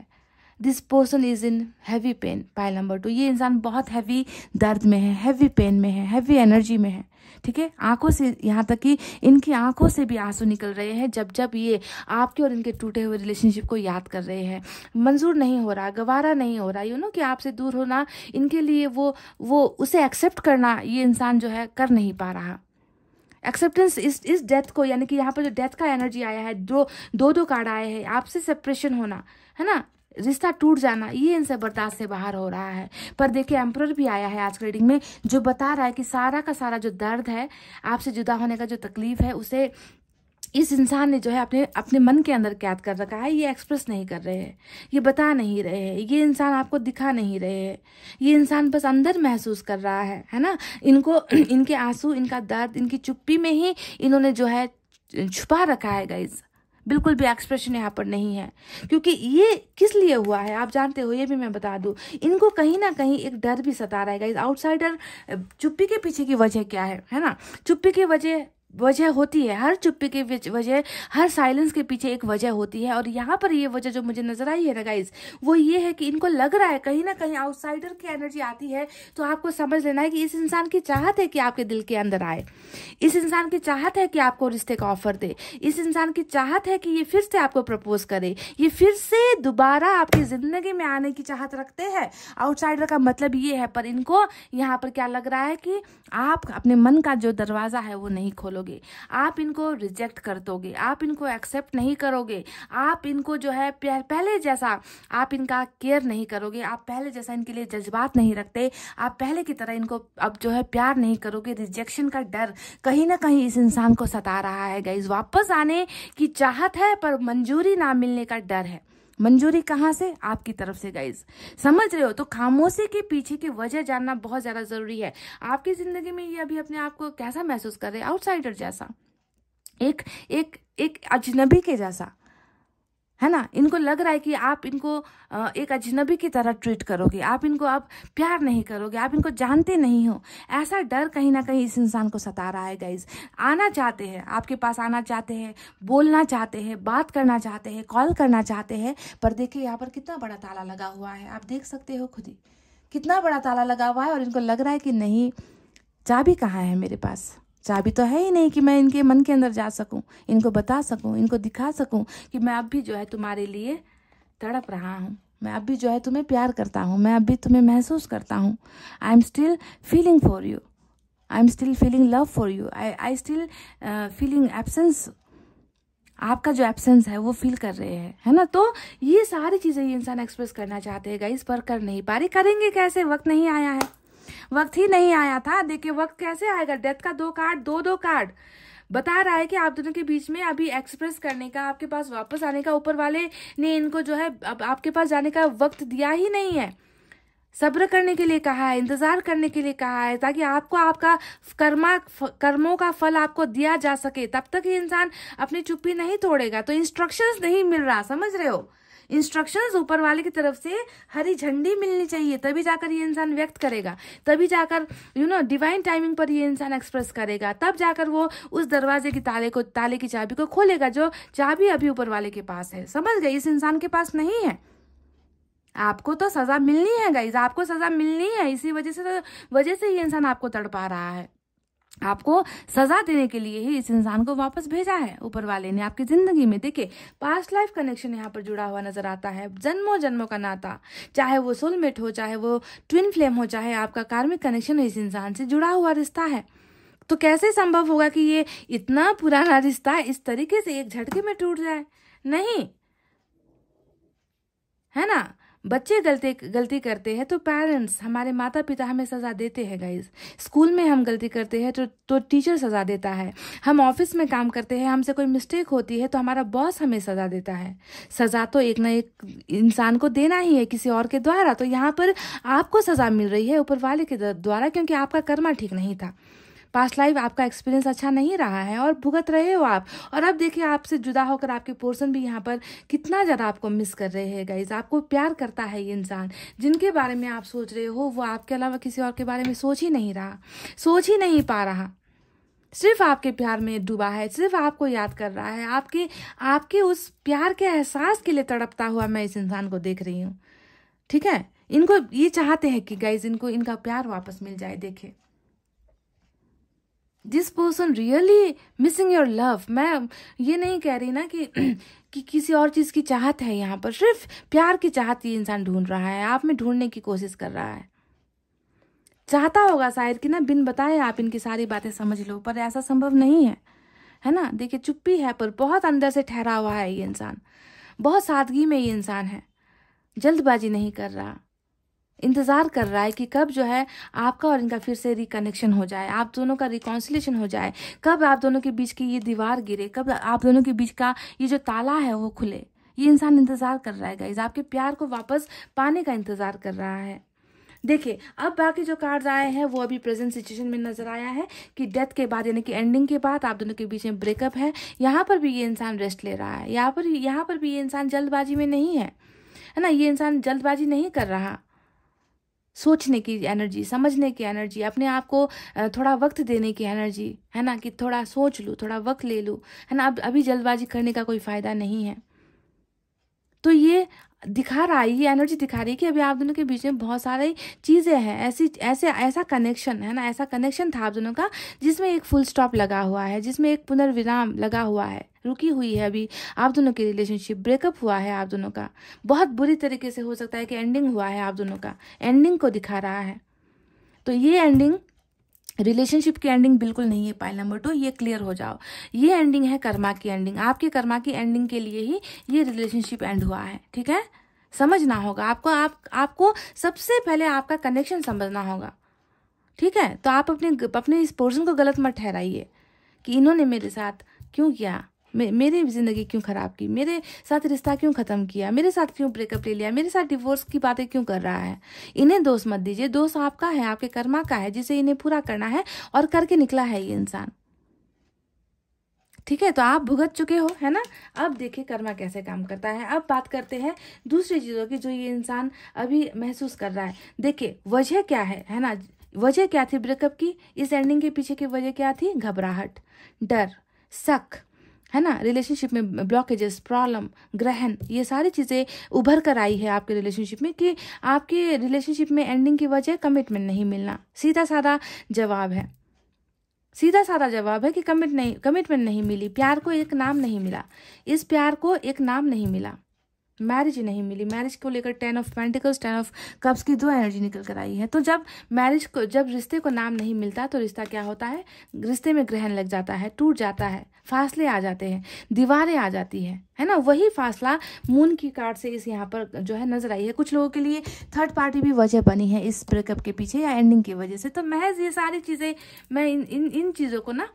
this person is in heavy pain pile number two ये इंसान बहुत हैवी दर्द में है हैवी पेन में है हैवी एनर्जी में है ठीक है आंखों से यहाँ तक कि इनकी आंखों से भी आंसू निकल रहे हैं जब जब ये आपके और इनके टूटे हुए रिलेशनशिप को याद कर रहे हैं मंजूर नहीं हो रहा गवारा नहीं हो रहा यू नो कि आपसे दूर होना इनके लिए वो वो उसे एक्सेप्ट करना ये इंसान जो है कर नहीं पा रहा एक्सेप्टेंस इस इस डेथ को यानी कि यहाँ पर जो डेथ का एनर्जी आया है दो दो दो कार्ड आए हैं आपसे सेपरेशन होना है ना रिश्ता टूट जाना ये इनसे बर्दाश्त से बाहर हो रहा है पर देखिए एम्प्रर भी आया है आज के रीडिंग में जो बता रहा है कि सारा का सारा जो दर्द है आपसे जुदा होने का जो तकलीफ है उसे इस इंसान ने जो है अपने अपने मन के अंदर कैद कर रखा है ये एक्सप्रेस नहीं कर रहे हैं ये बता नहीं रहे हैं ये इंसान आपको दिखा नहीं रहे हैं ये इंसान बस अंदर महसूस कर रहा है है ना इनको इनके आंसू इनका दर्द इनकी चुप्पी में ही इन्होंने जो है छुपा रखा है गाइज़ बिल्कुल भी एक्सप्रेशन यहाँ पर नहीं है क्योंकि ये किस लिए हुआ है आप जानते हो ये भी मैं बता दूँ इनको कहीं ना कहीं एक डर भी सता रहा है गाइज आउटसाइडर चुप्पी के पीछे की वजह क्या है है ना चुप्पी की वजह वजह होती है हर चुप्पी के वजह हर साइलेंस के पीछे एक वजह होती है और यहाँ पर ये वजह जो मुझे नजर आई है ना गाइज वो ये है कि इनको लग रहा है कहीं ना कहीं आउटसाइडर की एनर्जी आती है तो आपको समझ लेना है कि इस इंसान की चाहत है कि आपके दिल के अंदर आए इस इंसान की चाहत है कि आपको रिश्ते का ऑफर दे इस इंसान की चाहत है कि ये फिर से आपको प्रपोज करे ये फिर से दोबारा आपकी जिंदगी में आने की चाहत रखते हैं आउटसाइडर का मतलब ये है पर इनको यहाँ पर क्या लग रहा है कि आप अपने मन का जो दरवाजा है वो नहीं खोलो दोगे आप इनको रिजेक्ट कर दोगे आप इनको एक्सेप्ट नहीं करोगे आप इनको जो है पहले जैसा आप इनका केयर नहीं करोगे आप पहले जैसा इनके लिए जज्बात नहीं रखते आप पहले की तरह इनको अब जो है प्यार नहीं करोगे रिजेक्शन का डर कहीं ना कहीं इस इंसान को सता रहा है गाइज वापस आने की चाहत है पर मंजूरी ना मिलने का डर है मंजूरी कहाँ से आपकी तरफ से गाइज समझ रहे हो तो खामोशी के पीछे की वजह जानना बहुत ज़्यादा ज़रूरी है आपकी ज़िंदगी में ये अभी अपने आप को कैसा महसूस कर रहे हैं आउटसाइडर जैसा एक एक एक अजनबी के जैसा है ना इनको लग रहा है कि आप इनको एक अजनबी की तरह ट्रीट करोगे आप इनको आप प्यार नहीं करोगे आप इनको जानते नहीं हो ऐसा डर कहीं ना कहीं इस इंसान को सता रहा है गाइज आना चाहते हैं आपके पास आना चाहते हैं बोलना चाहते हैं बात करना चाहते हैं कॉल करना चाहते हैं पर देखिए यहाँ पर कितना बड़ा ताला लगा हुआ है आप देख सकते हो खुद ही कितना बड़ा ताला लगा हुआ है और इनको लग रहा है कि नहीं चाबी कहाँ है मेरे पास चाबी तो है ही नहीं कि मैं इनके मन के अंदर जा सकूं इनको बता सकूं इनको दिखा सकूं कि मैं अब भी जो है तुम्हारे लिए तड़प रहा हूं मैं अब भी जो है तुम्हें प्यार करता हूं मैं अब भी तुम्हें महसूस करता हूं I am still feeling for you I am still feeling love for you I I still feeling absence आपका जो एब्सेंस है वो फील कर रहे हैं है ना तो ये सारी चीज़ें ये इंसान एक्सप्रेस करना चाहते हैं गाइस पर कर नहीं पा रहे करेंगे कैसे वक्त नहीं आया है वक्त ही नहीं आया था देखिए वक्त कैसे आएगा डेथ का दो कार्ड दो दो कार्ड बता रहा है कि आप दोनों के बीच में अभी एक्सप्रेस करने का आपके पास वापस आने का ऊपर वाले ने इनको जो है अब आपके पास जाने का वक्त दिया ही नहीं है सब्र करने के लिए कहा है इंतजार करने के लिए कहा है ताकि आपको आपका कर्मा कर्मों का फल आपको दिया जा सके तब तक ही इंसान अपनी चुप्पी नहीं तोड़ेगा तो इंस्ट्रक्शंस नहीं मिल रहा समझ रहे हो इंस्ट्रक्शंस ऊपर वाले की तरफ से हरी झंडी मिलनी चाहिए तभी जाकर ये इंसान व्यक्त करेगा तभी जाकर यू नो डिवाइन टाइमिंग पर ये इंसान एक्सप्रेस करेगा तब जाकर वो उस दरवाजे की ताले को ताले की चाबी को खोलेगा जो चाबी अभी ऊपर वाले के पास है समझ गए इस इंसान के पास नहीं है आपको तो सजा मिलनी है गाइज आपको सजा मिलनी है इसी वजह से तो वजह से ये इंसान आपको तड़पा रहा है आपको सजा देने के लिए ही इस इंसान को वापस भेजा है ऊपर वाले ने आपकी जिंदगी में देखे पास्ट लाइफ कनेक्शन यहाँ पर जुड़ा हुआ नजर आता है जन्मों जन्मों का नाता चाहे वो सोलमेट हो चाहे वो ट्विन फ्लेम हो चाहे आपका कार्मिक कनेक्शन इस इंसान से जुड़ा हुआ रिश्ता है तो कैसे संभव होगा कि ये इतना पुराना रिश्ता इस तरीके से एक झटके में टूट जाए नहीं है ना बच्चे गलती गलती करते हैं तो पेरेंट्स हमारे माता पिता हमें सज़ा देते हैं गाइज स्कूल में हम गलती करते हैं तो तो टीचर सज़ा देता है हम ऑफिस में काम करते हैं हमसे कोई मिस्टेक होती है तो हमारा बॉस हमें सज़ा देता है सज़ा तो एक ना एक इंसान को देना ही है किसी और के द्वारा तो यहाँ पर आपको सज़ा मिल रही है ऊपर वाले के द्वारा क्योंकि आपका कर्मा ठीक नहीं था पास्ट लाइफ आपका एक्सपीरियंस अच्छा नहीं रहा है और भुगत रहे हो आप और अब देखिए आपसे जुदा होकर आपके पोर्सन भी यहाँ पर कितना ज़्यादा आपको मिस कर रहे हैं गाइज आपको प्यार करता है ये इंसान जिनके बारे में आप सोच रहे हो वो आपके अलावा किसी और के बारे में सोच ही नहीं रहा सोच ही नहीं पा रहा सिर्फ आपके प्यार में डूबा है सिर्फ आपको याद कर रहा है आपके आपके उस प्यार के एहसास के लिए तड़पता हुआ मैं इस इंसान को देख रही हूँ ठीक है इनको ये चाहते हैं कि गाइज इनको इनका प्यार वापस मिल जाए देखे this person really missing your love मैं ये नहीं कह रही ना कि कि किसी और चीज़ की चाहत है यहाँ पर सिर्फ प्यार की चाहत ये इंसान ढूंढ रहा है आप में ढूंढने की कोशिश कर रहा है चाहता होगा शायद कि ना बिन बताए आप इनकी सारी बातें समझ लो पर ऐसा संभव नहीं है है ना देखिए चुप्पी है पर बहुत अंदर से ठहरा हुआ है ये इंसान बहुत सादगी में ये इंसान है जल्दबाजी नहीं कर रहा इंतज़ार कर रहा है कि कब जो है आपका और इनका फिर से रिकनेक्शन हो जाए आप दोनों का रिकॉन्सिलेशन हो जाए कब आप दोनों के बीच की ये दीवार गिरे कब आप दोनों के बीच का ये जो ताला है वो खुले ये इंसान इंतज़ार कर रहा है गाइज आपके प्यार को वापस पाने का इंतज़ार कर रहा है देखिए अब बाकी जो कार्ड्स आए हैं वो अभी प्रेजेंट सिचुएशन में नजर आया है कि डेथ के बाद यानी कि एंडिंग के बाद आप दोनों के बीच में ब्रेकअप है यहाँ पर भी ये इंसान रेस्ट ले रहा है यहाँ पर यहाँ पर भी ये इंसान जल्दबाजी में नहीं है है ना ये इंसान जल्दबाजी नहीं कर रहा सोचने की एनर्जी समझने की एनर्जी अपने आप को थोड़ा वक्त देने की एनर्जी है ना कि थोड़ा सोच लूँ थोड़ा वक्त ले लूँ है ना अब अभी जल्दबाजी करने का कोई फ़ायदा नहीं है तो ये दिखा रहा है ये एनर्जी दिखा रही है कि अभी आप दोनों के बीच में बहुत सारी चीज़ें हैं ऐसी ऐसे ऐसा कनेक्शन है ना ऐसा कनेक्शन था आप दोनों का जिसमें एक फुल स्टॉप लगा हुआ है जिसमें एक पुनर्विराम लगा हुआ है रुकी हुई है अभी आप दोनों की रिलेशनशिप ब्रेकअप हुआ है आप दोनों का बहुत बुरी तरीके से हो सकता है कि एंडिंग हुआ है आप दोनों का एंडिंग को दिखा रहा है तो ये एंडिंग रिलेशनशिप की एंडिंग बिल्कुल नहीं है पाइल नंबर टू ये क्लियर हो जाओ ये एंडिंग है कर्मा की एंडिंग आपके कर्मा की एंडिंग के लिए ही ये रिलेशनशिप एंड हुआ है ठीक है समझना होगा आपको आप आपको सबसे पहले आपका कनेक्शन समझना होगा ठीक है तो आप अपने अपने इस पोर्सन को गलत मत ठहराइए कि इन्होंने मेरे साथ क्यों किया मे, मेरी ज़िंदगी क्यों ख़राब की मेरे साथ रिश्ता क्यों ख़त्म किया मेरे साथ क्यों ब्रेकअप ले लिया मेरे साथ डिवोर्स की बातें क्यों कर रहा है इन्हें दोष मत दीजिए दोष आपका है आपके कर्मा का है जिसे इन्हें पूरा करना है और करके निकला है ये इंसान ठीक है तो आप भुगत चुके हो है ना अब देखिए कर्मा कैसे काम करता है अब बात करते हैं दूसरी चीज़ों की जो ये इंसान अभी महसूस कर रहा है देखिए वजह क्या है है ना वजह क्या थी ब्रेकअप की इस एंडिंग के पीछे की वजह क्या थी घबराहट डर शक है ना रिलेशनशिप में ब्लॉकेजेस प्रॉब्लम ग्रहण ये सारी चीज़ें उभर कर आई है आपके रिलेशनशिप में कि आपके रिलेशनशिप में एंडिंग की वजह कमिटमेंट नहीं मिलना सीधा साधा जवाब है सीधा साधा जवाब है कि कमिट नहीं कमिटमेंट नहीं मिली प्यार को एक नाम नहीं मिला इस प्यार को एक नाम नहीं मिला मैरिज नहीं मिली मैरिज को लेकर ten of pentacles ten of cups की दो एनर्जी निकल कर आई है तो जब मैरिज को जब रिश्ते को नाम नहीं मिलता तो रिश्ता क्या होता है रिश्ते में ग्रहण लग जाता है टूट जाता है फासले आ जाते हैं दीवारें आ जाती हैं है ना वही फासला मून की कार्ड से इस यहाँ पर जो है नजर आई है कुछ लोगों के लिए थर्ड पार्टी भी वजह बनी है इस ब्रेकअप के पीछे या एंडिंग की वजह से तो महज ये सारी चीज़ें मैं इन इन इन चीज़ों को ना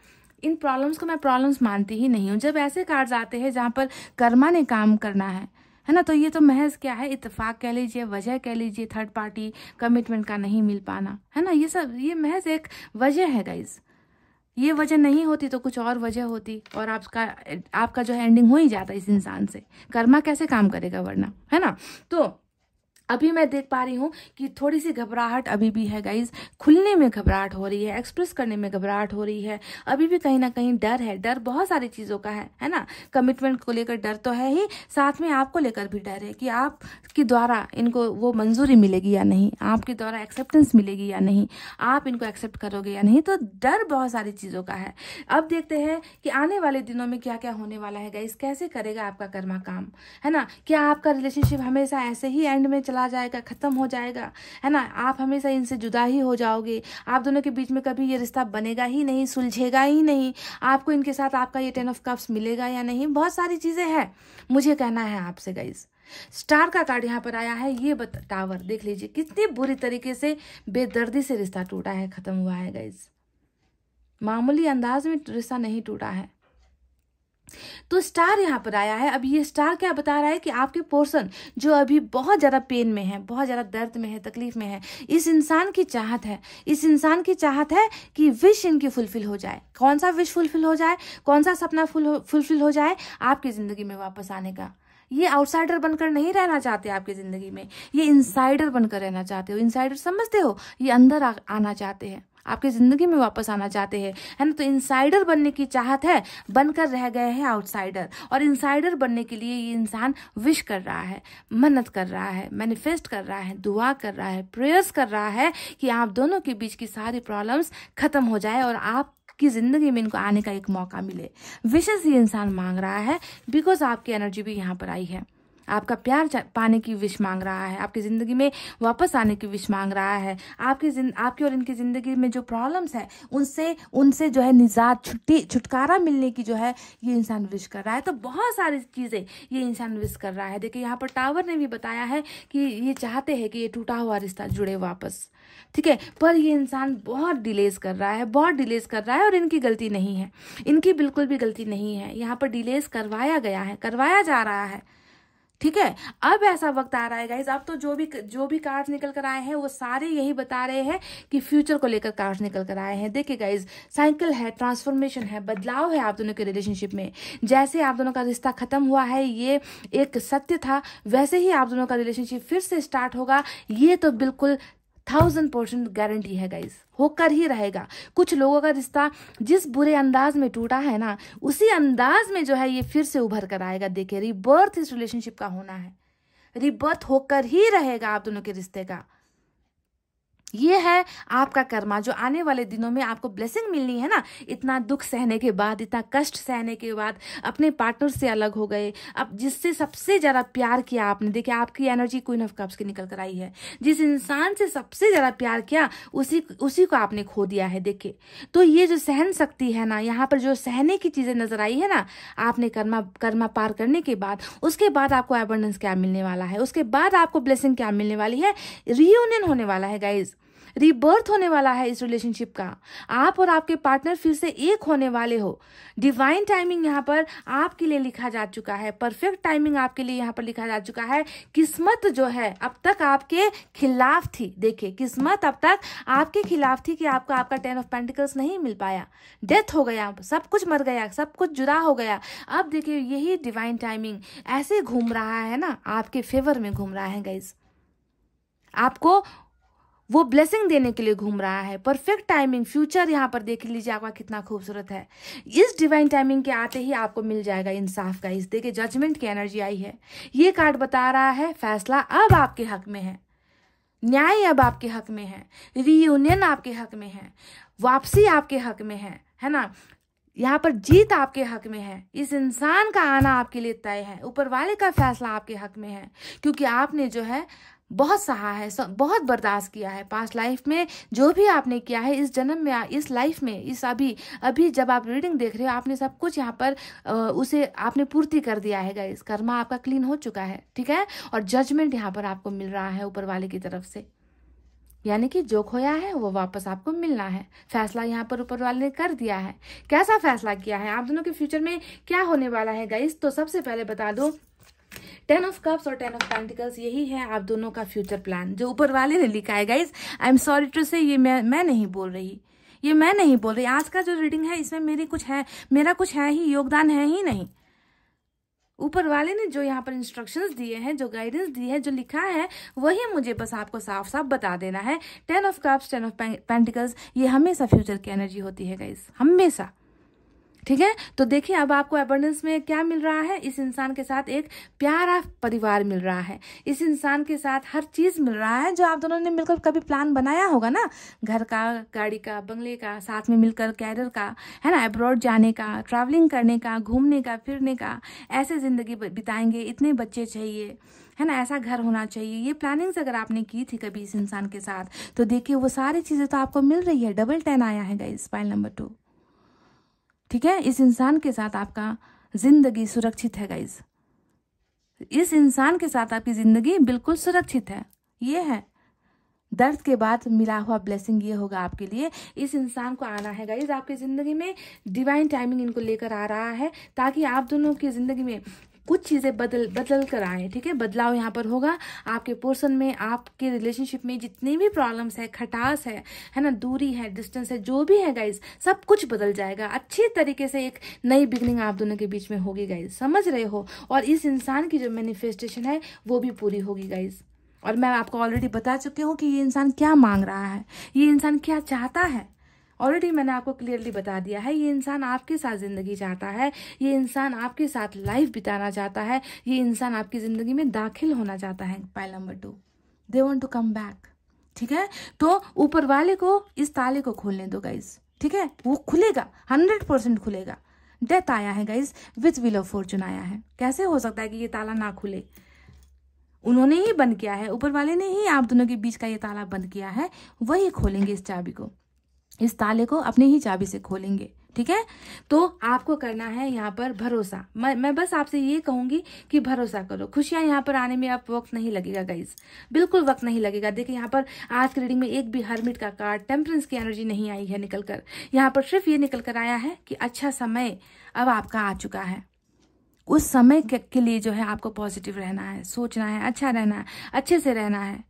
इन प्रॉब्लम्स को मैं प्रॉब्लम्स मानती ही नहीं हूँ जब ऐसे कार्ड्स आते हैं जहाँ पर कर्मा ने काम करना है है ना तो ये तो महज क्या है इतफाक कह लीजिए वजह कह लीजिए थर्ड पार्टी कमिटमेंट का नहीं मिल पाना है ना ये सब ये महज एक वजह है गाइज ये वजह नहीं होती तो कुछ और वजह होती और आपका आपका जो है एंडिंग हो ही जाता इस इंसान से कर्मा कैसे काम करेगा वरना है ना तो अभी मैं देख पा रही हूँ कि थोड़ी सी घबराहट अभी भी है गाइज खुलने में घबराहट हो रही है एक्सप्रेस करने में घबराहट हो रही है अभी भी कहीं ना कहीं डर है डर बहुत सारी चीज़ों का है है ना कमिटमेंट को लेकर डर तो है ही साथ में आपको लेकर भी डर है कि आपके द्वारा इनको वो मंजूरी मिलेगी या नहीं आपके द्वारा एक्सेप्टेंस मिलेगी या नहीं आप इनको एक्सेप्ट करोगे या नहीं तो डर बहुत सारी चीज़ों का है अब देखते हैं कि आने वाले दिनों में क्या क्या होने वाला है गाइज कैसे करेगा आपका कर्मा काम है ना क्या आपका रिलेशनशिप हमेशा ऐसे ही एंड में चला चला जाएगा ख़त्म हो जाएगा है ना आप हमेशा इनसे जुदा ही हो जाओगे आप दोनों के बीच में कभी ये रिश्ता बनेगा ही नहीं सुलझेगा ही नहीं आपको इनके साथ आपका ये टेन ऑफ कप्स मिलेगा या नहीं बहुत सारी चीज़ें हैं मुझे कहना है आपसे गाइज़ स्टार का कार्ड यहाँ पर आया है ये टावर देख लीजिए कितनी बुरी तरीके से बेदर्दी से रिश्ता टूटा है खत्म हुआ है गाइज मामूली अंदाज में रिश्ता नहीं टूटा है तो स्टार यहाँ पर आया है अब ये स्टार क्या बता रहा है कि आपके पोर्सन जो अभी बहुत ज़्यादा पेन में है बहुत ज़्यादा दर्द में है तकलीफ में है इस इंसान की चाहत है इस इंसान की चाहत है कि विश इनकी फुलफिल हो जाए कौन सा विश फुलफिल हो जाए कौन सा सपना फुलफिल हो जाए आपकी ज़िंदगी में वापस आने का ये आउटसाइडर बनकर नहीं रहना चाहते आपकी ज़िंदगी में ये इनसाइडर बनकर रहना चाहते हो इनसाइडर समझते हो ये अंदर आ, आना चाहते हैं आपकी ज़िंदगी में वापस आना चाहते हैं है ना तो इंसाइडर बनने की चाहत है बनकर रह गए हैं आउटसाइडर और इंसाइडर बनने के लिए ये इंसान विश कर रहा है मन्नत कर रहा है मैनिफेस्ट कर रहा है दुआ कर रहा है प्रेयर्स कर रहा है कि आप दोनों के बीच की सारी प्रॉब्लम्स खत्म हो जाए और आप कि ज़िंदगी में इनको आने का एक मौका मिले विशेष ये इंसान मांग रहा है बिकॉज आपकी एनर्जी भी यहाँ पर आई है आपका प्यार पाने की विश मांग रहा है आपकी ज़िंदगी में वापस आने की विश मांग रहा है आपकी आपकी और इनकी ज़िंदगी में जो प्रॉब्लम्स है उनसे उनसे जो है निजात छुट्टी छुटकारा मिलने की जो है ये इंसान विश कर रहा है तो बहुत सारी चीज़ें ये इंसान विश कर रहा है देखिए यहाँ पर टावर ने भी बताया है कि ये चाहते हैं कि ये टूटा हुआ रिश्ता जुड़े वापस ठीक है पर ये इंसान बहुत डिलेज कर रहा है बहुत डिलेज कर रहा है और इनकी गलती नहीं है इनकी बिल्कुल भी गलती नहीं है यहाँ पर डिलेज करवाया गया है करवाया जा रहा है ठीक है अब ऐसा वक्त आ रहा है गाइज अब तो जो भी जो भी कार्ड निकल कर आए हैं वो सारे यही बता रहे हैं कि फ्यूचर को लेकर कार्ड निकल कर आए हैं देखिए गाइज साइकिल है ट्रांसफॉर्मेशन है बदलाव है आप दोनों के रिलेशनशिप में जैसे आप दोनों का रिश्ता खत्म हुआ है ये एक सत्य था वैसे ही आप दोनों का रिलेशनशिप फिर से स्टार्ट होगा ये तो बिल्कुल थाउजेंड परसेंट गारंटी है गाइज होकर ही रहेगा कुछ लोगों का रिश्ता जिस बुरे अंदाज में टूटा है ना उसी अंदाज में जो है ये फिर से उभर कर आएगा देखिए रिबर्थ इस रिलेशनशिप का होना है रिबर्थ होकर ही रहेगा आप दोनों के रिश्ते का ये है आपका कर्मा जो आने वाले दिनों में आपको ब्लेसिंग मिलनी है ना इतना दुख सहने के बाद इतना कष्ट सहने के बाद अपने पार्टनर से अलग हो गए अब जिससे सबसे ज़्यादा प्यार किया आपने देखिए आपकी एनर्जी क्वीन ऑफ कप्स की निकल कर आई है जिस इंसान से सबसे ज़्यादा प्यार किया उसी उसी को आपने खो दिया है देखिए तो ये जो सहन शक्ति है ना यहाँ पर जो सहने की चीज़ें नजर आई है ना आपने कर्मा कर्मा पार करने के बाद उसके बाद आपको एबंडेंस क्या मिलने वाला है उसके बाद आपको ब्लेसिंग क्या मिलने वाली है रीयूनियन होने वाला है गाइज रिबर्थ होने वाला है इस रिलेशनशिप का आप और आपके पार्टनर फिर से एक होने वाले हो डिवाइन टाइमिंग यहाँ पर आपके लिए लिखा जा चुका है परफेक्ट टाइमिंग आपके लिए यहाँ पर लिखा जा चुका है किस्मत जो है अब तक आपके खिलाफ थी देखिए किस्मत अब तक आपके खिलाफ थी कि आपको आपका टेन ऑफ पेंटिकल्स नहीं मिल पाया डेथ हो गया सब कुछ मर गया सब कुछ जुदा हो गया अब देखिए यही डिवाइन टाइमिंग ऐसे घूम रहा है ना आपके फेवर में घूम रहा है गाइज आपको वो ब्लेसिंग देने के लिए घूम रहा है परफेक्ट टाइमिंग फ्यूचर यहाँ पर देख लीजिए आपका कितना खूबसूरत है इस डिवाइन टाइमिंग के आते ही आपको मिल जाएगा इंसाफ का इस देखिए जजमेंट की एनर्जी आई है ये कार्ड बता रहा है फैसला अब आपके हक में है न्याय अब आपके हक में है रीयूनियन आपके हक में है वापसी आपके हक में है है ना यहाँ पर जीत आपके हक में है इस इंसान का आना आपके लिए तय है ऊपर वाले का फैसला आपके हक में है क्योंकि आपने जो है बहुत सहा है बहुत बर्दाश्त किया है पास्ट लाइफ में जो भी आपने किया है इस जन्म में इस लाइफ में इस अभी अभी जब आप रीडिंग देख रहे हो आपने सब कुछ यहाँ पर उसे आपने पूर्ति कर दिया है गाइस कर्मा आपका क्लीन हो चुका है ठीक है और जजमेंट यहाँ पर आपको मिल रहा है ऊपर वाले की तरफ से यानी कि जो खोया है वो वापस आपको मिलना है फैसला यहाँ पर ऊपर वाले ने कर दिया है कैसा फैसला किया है आप दोनों के फ्यूचर में क्या होने वाला है गाइस तो सबसे पहले बता दूं टेन ऑफ कप्स और टेन ऑफ पेंटिकल्स यही है आप दोनों का फ्यूचर प्लान जो ऊपर वाले ने लिखा है guys I am sorry to say ये मैं मैं नहीं बोल रही ये मैं नहीं बोल रही आज का जो रीडिंग है इसमें मेरी कुछ है मेरा कुछ है ही योगदान है ही नहीं ऊपर वाले ने जो यहाँ पर इंस्ट्रक्शंस दिए हैं जो गाइडेंस दी है जो लिखा है वही मुझे बस आपको साफ साफ बता देना है ten of cups ten of pentacles ये हमेशा फ्यूचर की एनर्जी होती है गाइज हमेशा ठीक है तो देखिए अब आपको एबंडेंस में क्या मिल रहा है इस इंसान के साथ एक प्यारा परिवार मिल रहा है इस इंसान के साथ हर चीज़ मिल रहा है जो आप दोनों ने मिलकर कभी प्लान बनाया होगा ना घर का गाड़ी का बंगले का साथ में मिलकर कैरियर का है ना एब्रॉड जाने का ट्रैवलिंग करने का घूमने का फिरने का ऐसे ज़िंदगी बिताएंगे इतने बच्चे चाहिए है ना ऐसा घर होना चाहिए ये प्लानिंग्स अगर आपने की थी कभी इस इंसान के साथ तो देखिए वो सारी चीज़ें तो आपको मिल रही है डबल टेन आया है इस फाइल नंबर टू ठीक है इस इंसान के साथ आपका जिंदगी सुरक्षित है गाइज इस इंसान के साथ आपकी जिंदगी बिल्कुल सुरक्षित है ये है दर्द के बाद मिला हुआ ब्लेसिंग ये होगा आपके लिए इस इंसान को आना है गाइज आपकी ज़िंदगी में डिवाइन टाइमिंग इनको लेकर आ रहा है ताकि आप दोनों की ज़िंदगी में कुछ चीज़ें बदल बदल कर आए ठीक है बदलाव यहाँ पर होगा आपके पोर्सन में आपके रिलेशनशिप में जितनी भी प्रॉब्लम्स है खटास है है ना दूरी है डिस्टेंस है जो भी है गाइज सब कुछ बदल जाएगा अच्छे तरीके से एक नई बिगनिंग आप दोनों के बीच में होगी गाइज समझ रहे हो और इस इंसान की जो मैनिफेस्टेशन है वो भी पूरी होगी गाइज और मैं आपको ऑलरेडी बता चुकी हूँ कि ये इंसान क्या मांग रहा है ये इंसान क्या चाहता है ऑलरेडी मैंने आपको क्लियरली बता दिया है ये इंसान आपके साथ ज़िंदगी चाहता है ये इंसान आपके साथ लाइफ बिताना चाहता है ये इंसान आपकी ज़िंदगी में दाखिल होना चाहता है pile number two they want to come back ठीक है तो ऊपर वाले को इस ताले को खोलने दो गाइज ठीक है वो खुलेगा हंड्रेड परसेंट खुलेगा डेथ आया है guys with wheel of fortune आया है कैसे हो सकता है कि ये ताला ना खुले उन्होंने ही बंद किया है ऊपर वाले ने ही आप दोनों के बीच का ये ताला बंद किया है वही खोलेंगे इस चाबी को इस ताले को अपने ही चाबी से खोलेंगे ठीक है तो आपको करना है यहाँ पर भरोसा मैं मैं बस आपसे ये कहूंगी कि भरोसा करो खुशियां यहाँ पर आने में आप वक्त नहीं लगेगा गाइज बिल्कुल वक्त नहीं लगेगा देखिए यहाँ पर आज की रीडिंग में एक भी हर्मिट का कार्ड टेम्परेंस की एनर्जी नहीं आई है निकलकर यहाँ पर सिर्फ ये निकल कर आया है कि अच्छा समय अब आपका आ चुका है उस समय के लिए जो है आपको पॉजिटिव रहना है सोचना है अच्छा रहना है अच्छे से रहना है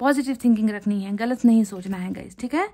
पॉजिटिव थिंकिंग रखनी है गलत नहीं सोचना है गाइज ठीक है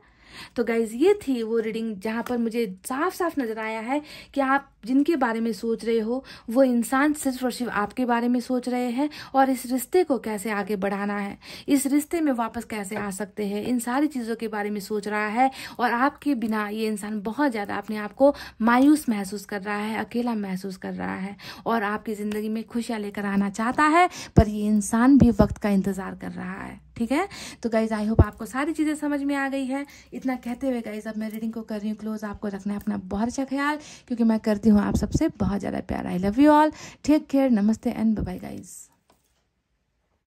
तो गाइज ये थी वो रीडिंग जहाँ पर मुझे साफ साफ नज़र आया है कि आप जिनके बारे में सोच रहे हो वो इंसान सिर्फ और सिर्फ आपके बारे में सोच रहे हैं और इस रिश्ते को कैसे आगे बढ़ाना है इस रिश्ते में वापस कैसे आ सकते हैं इन सारी चीज़ों के बारे में सोच रहा है और आपके बिना ये इंसान बहुत ज़्यादा अपने आप को मायूस महसूस कर रहा है अकेला महसूस कर रहा है और आपकी ज़िंदगी में खुशियाँ लेकर आना चाहता है पर ये इंसान भी वक्त का इंतज़ार कर रहा है ठीक है तो गाइज आई होप आपको सारी चीज़ें समझ में आ गई है इतना कहते हुए गाइज अब मैं रीडिंग को कर रही हूँ क्लोज आपको रखना है अपना बहुत अच्छा ख्याल क्योंकि मैं करती हूँ आप सबसे बहुत ज़्यादा प्यार I love you all take care नमस्ते एंड बाय गाइज़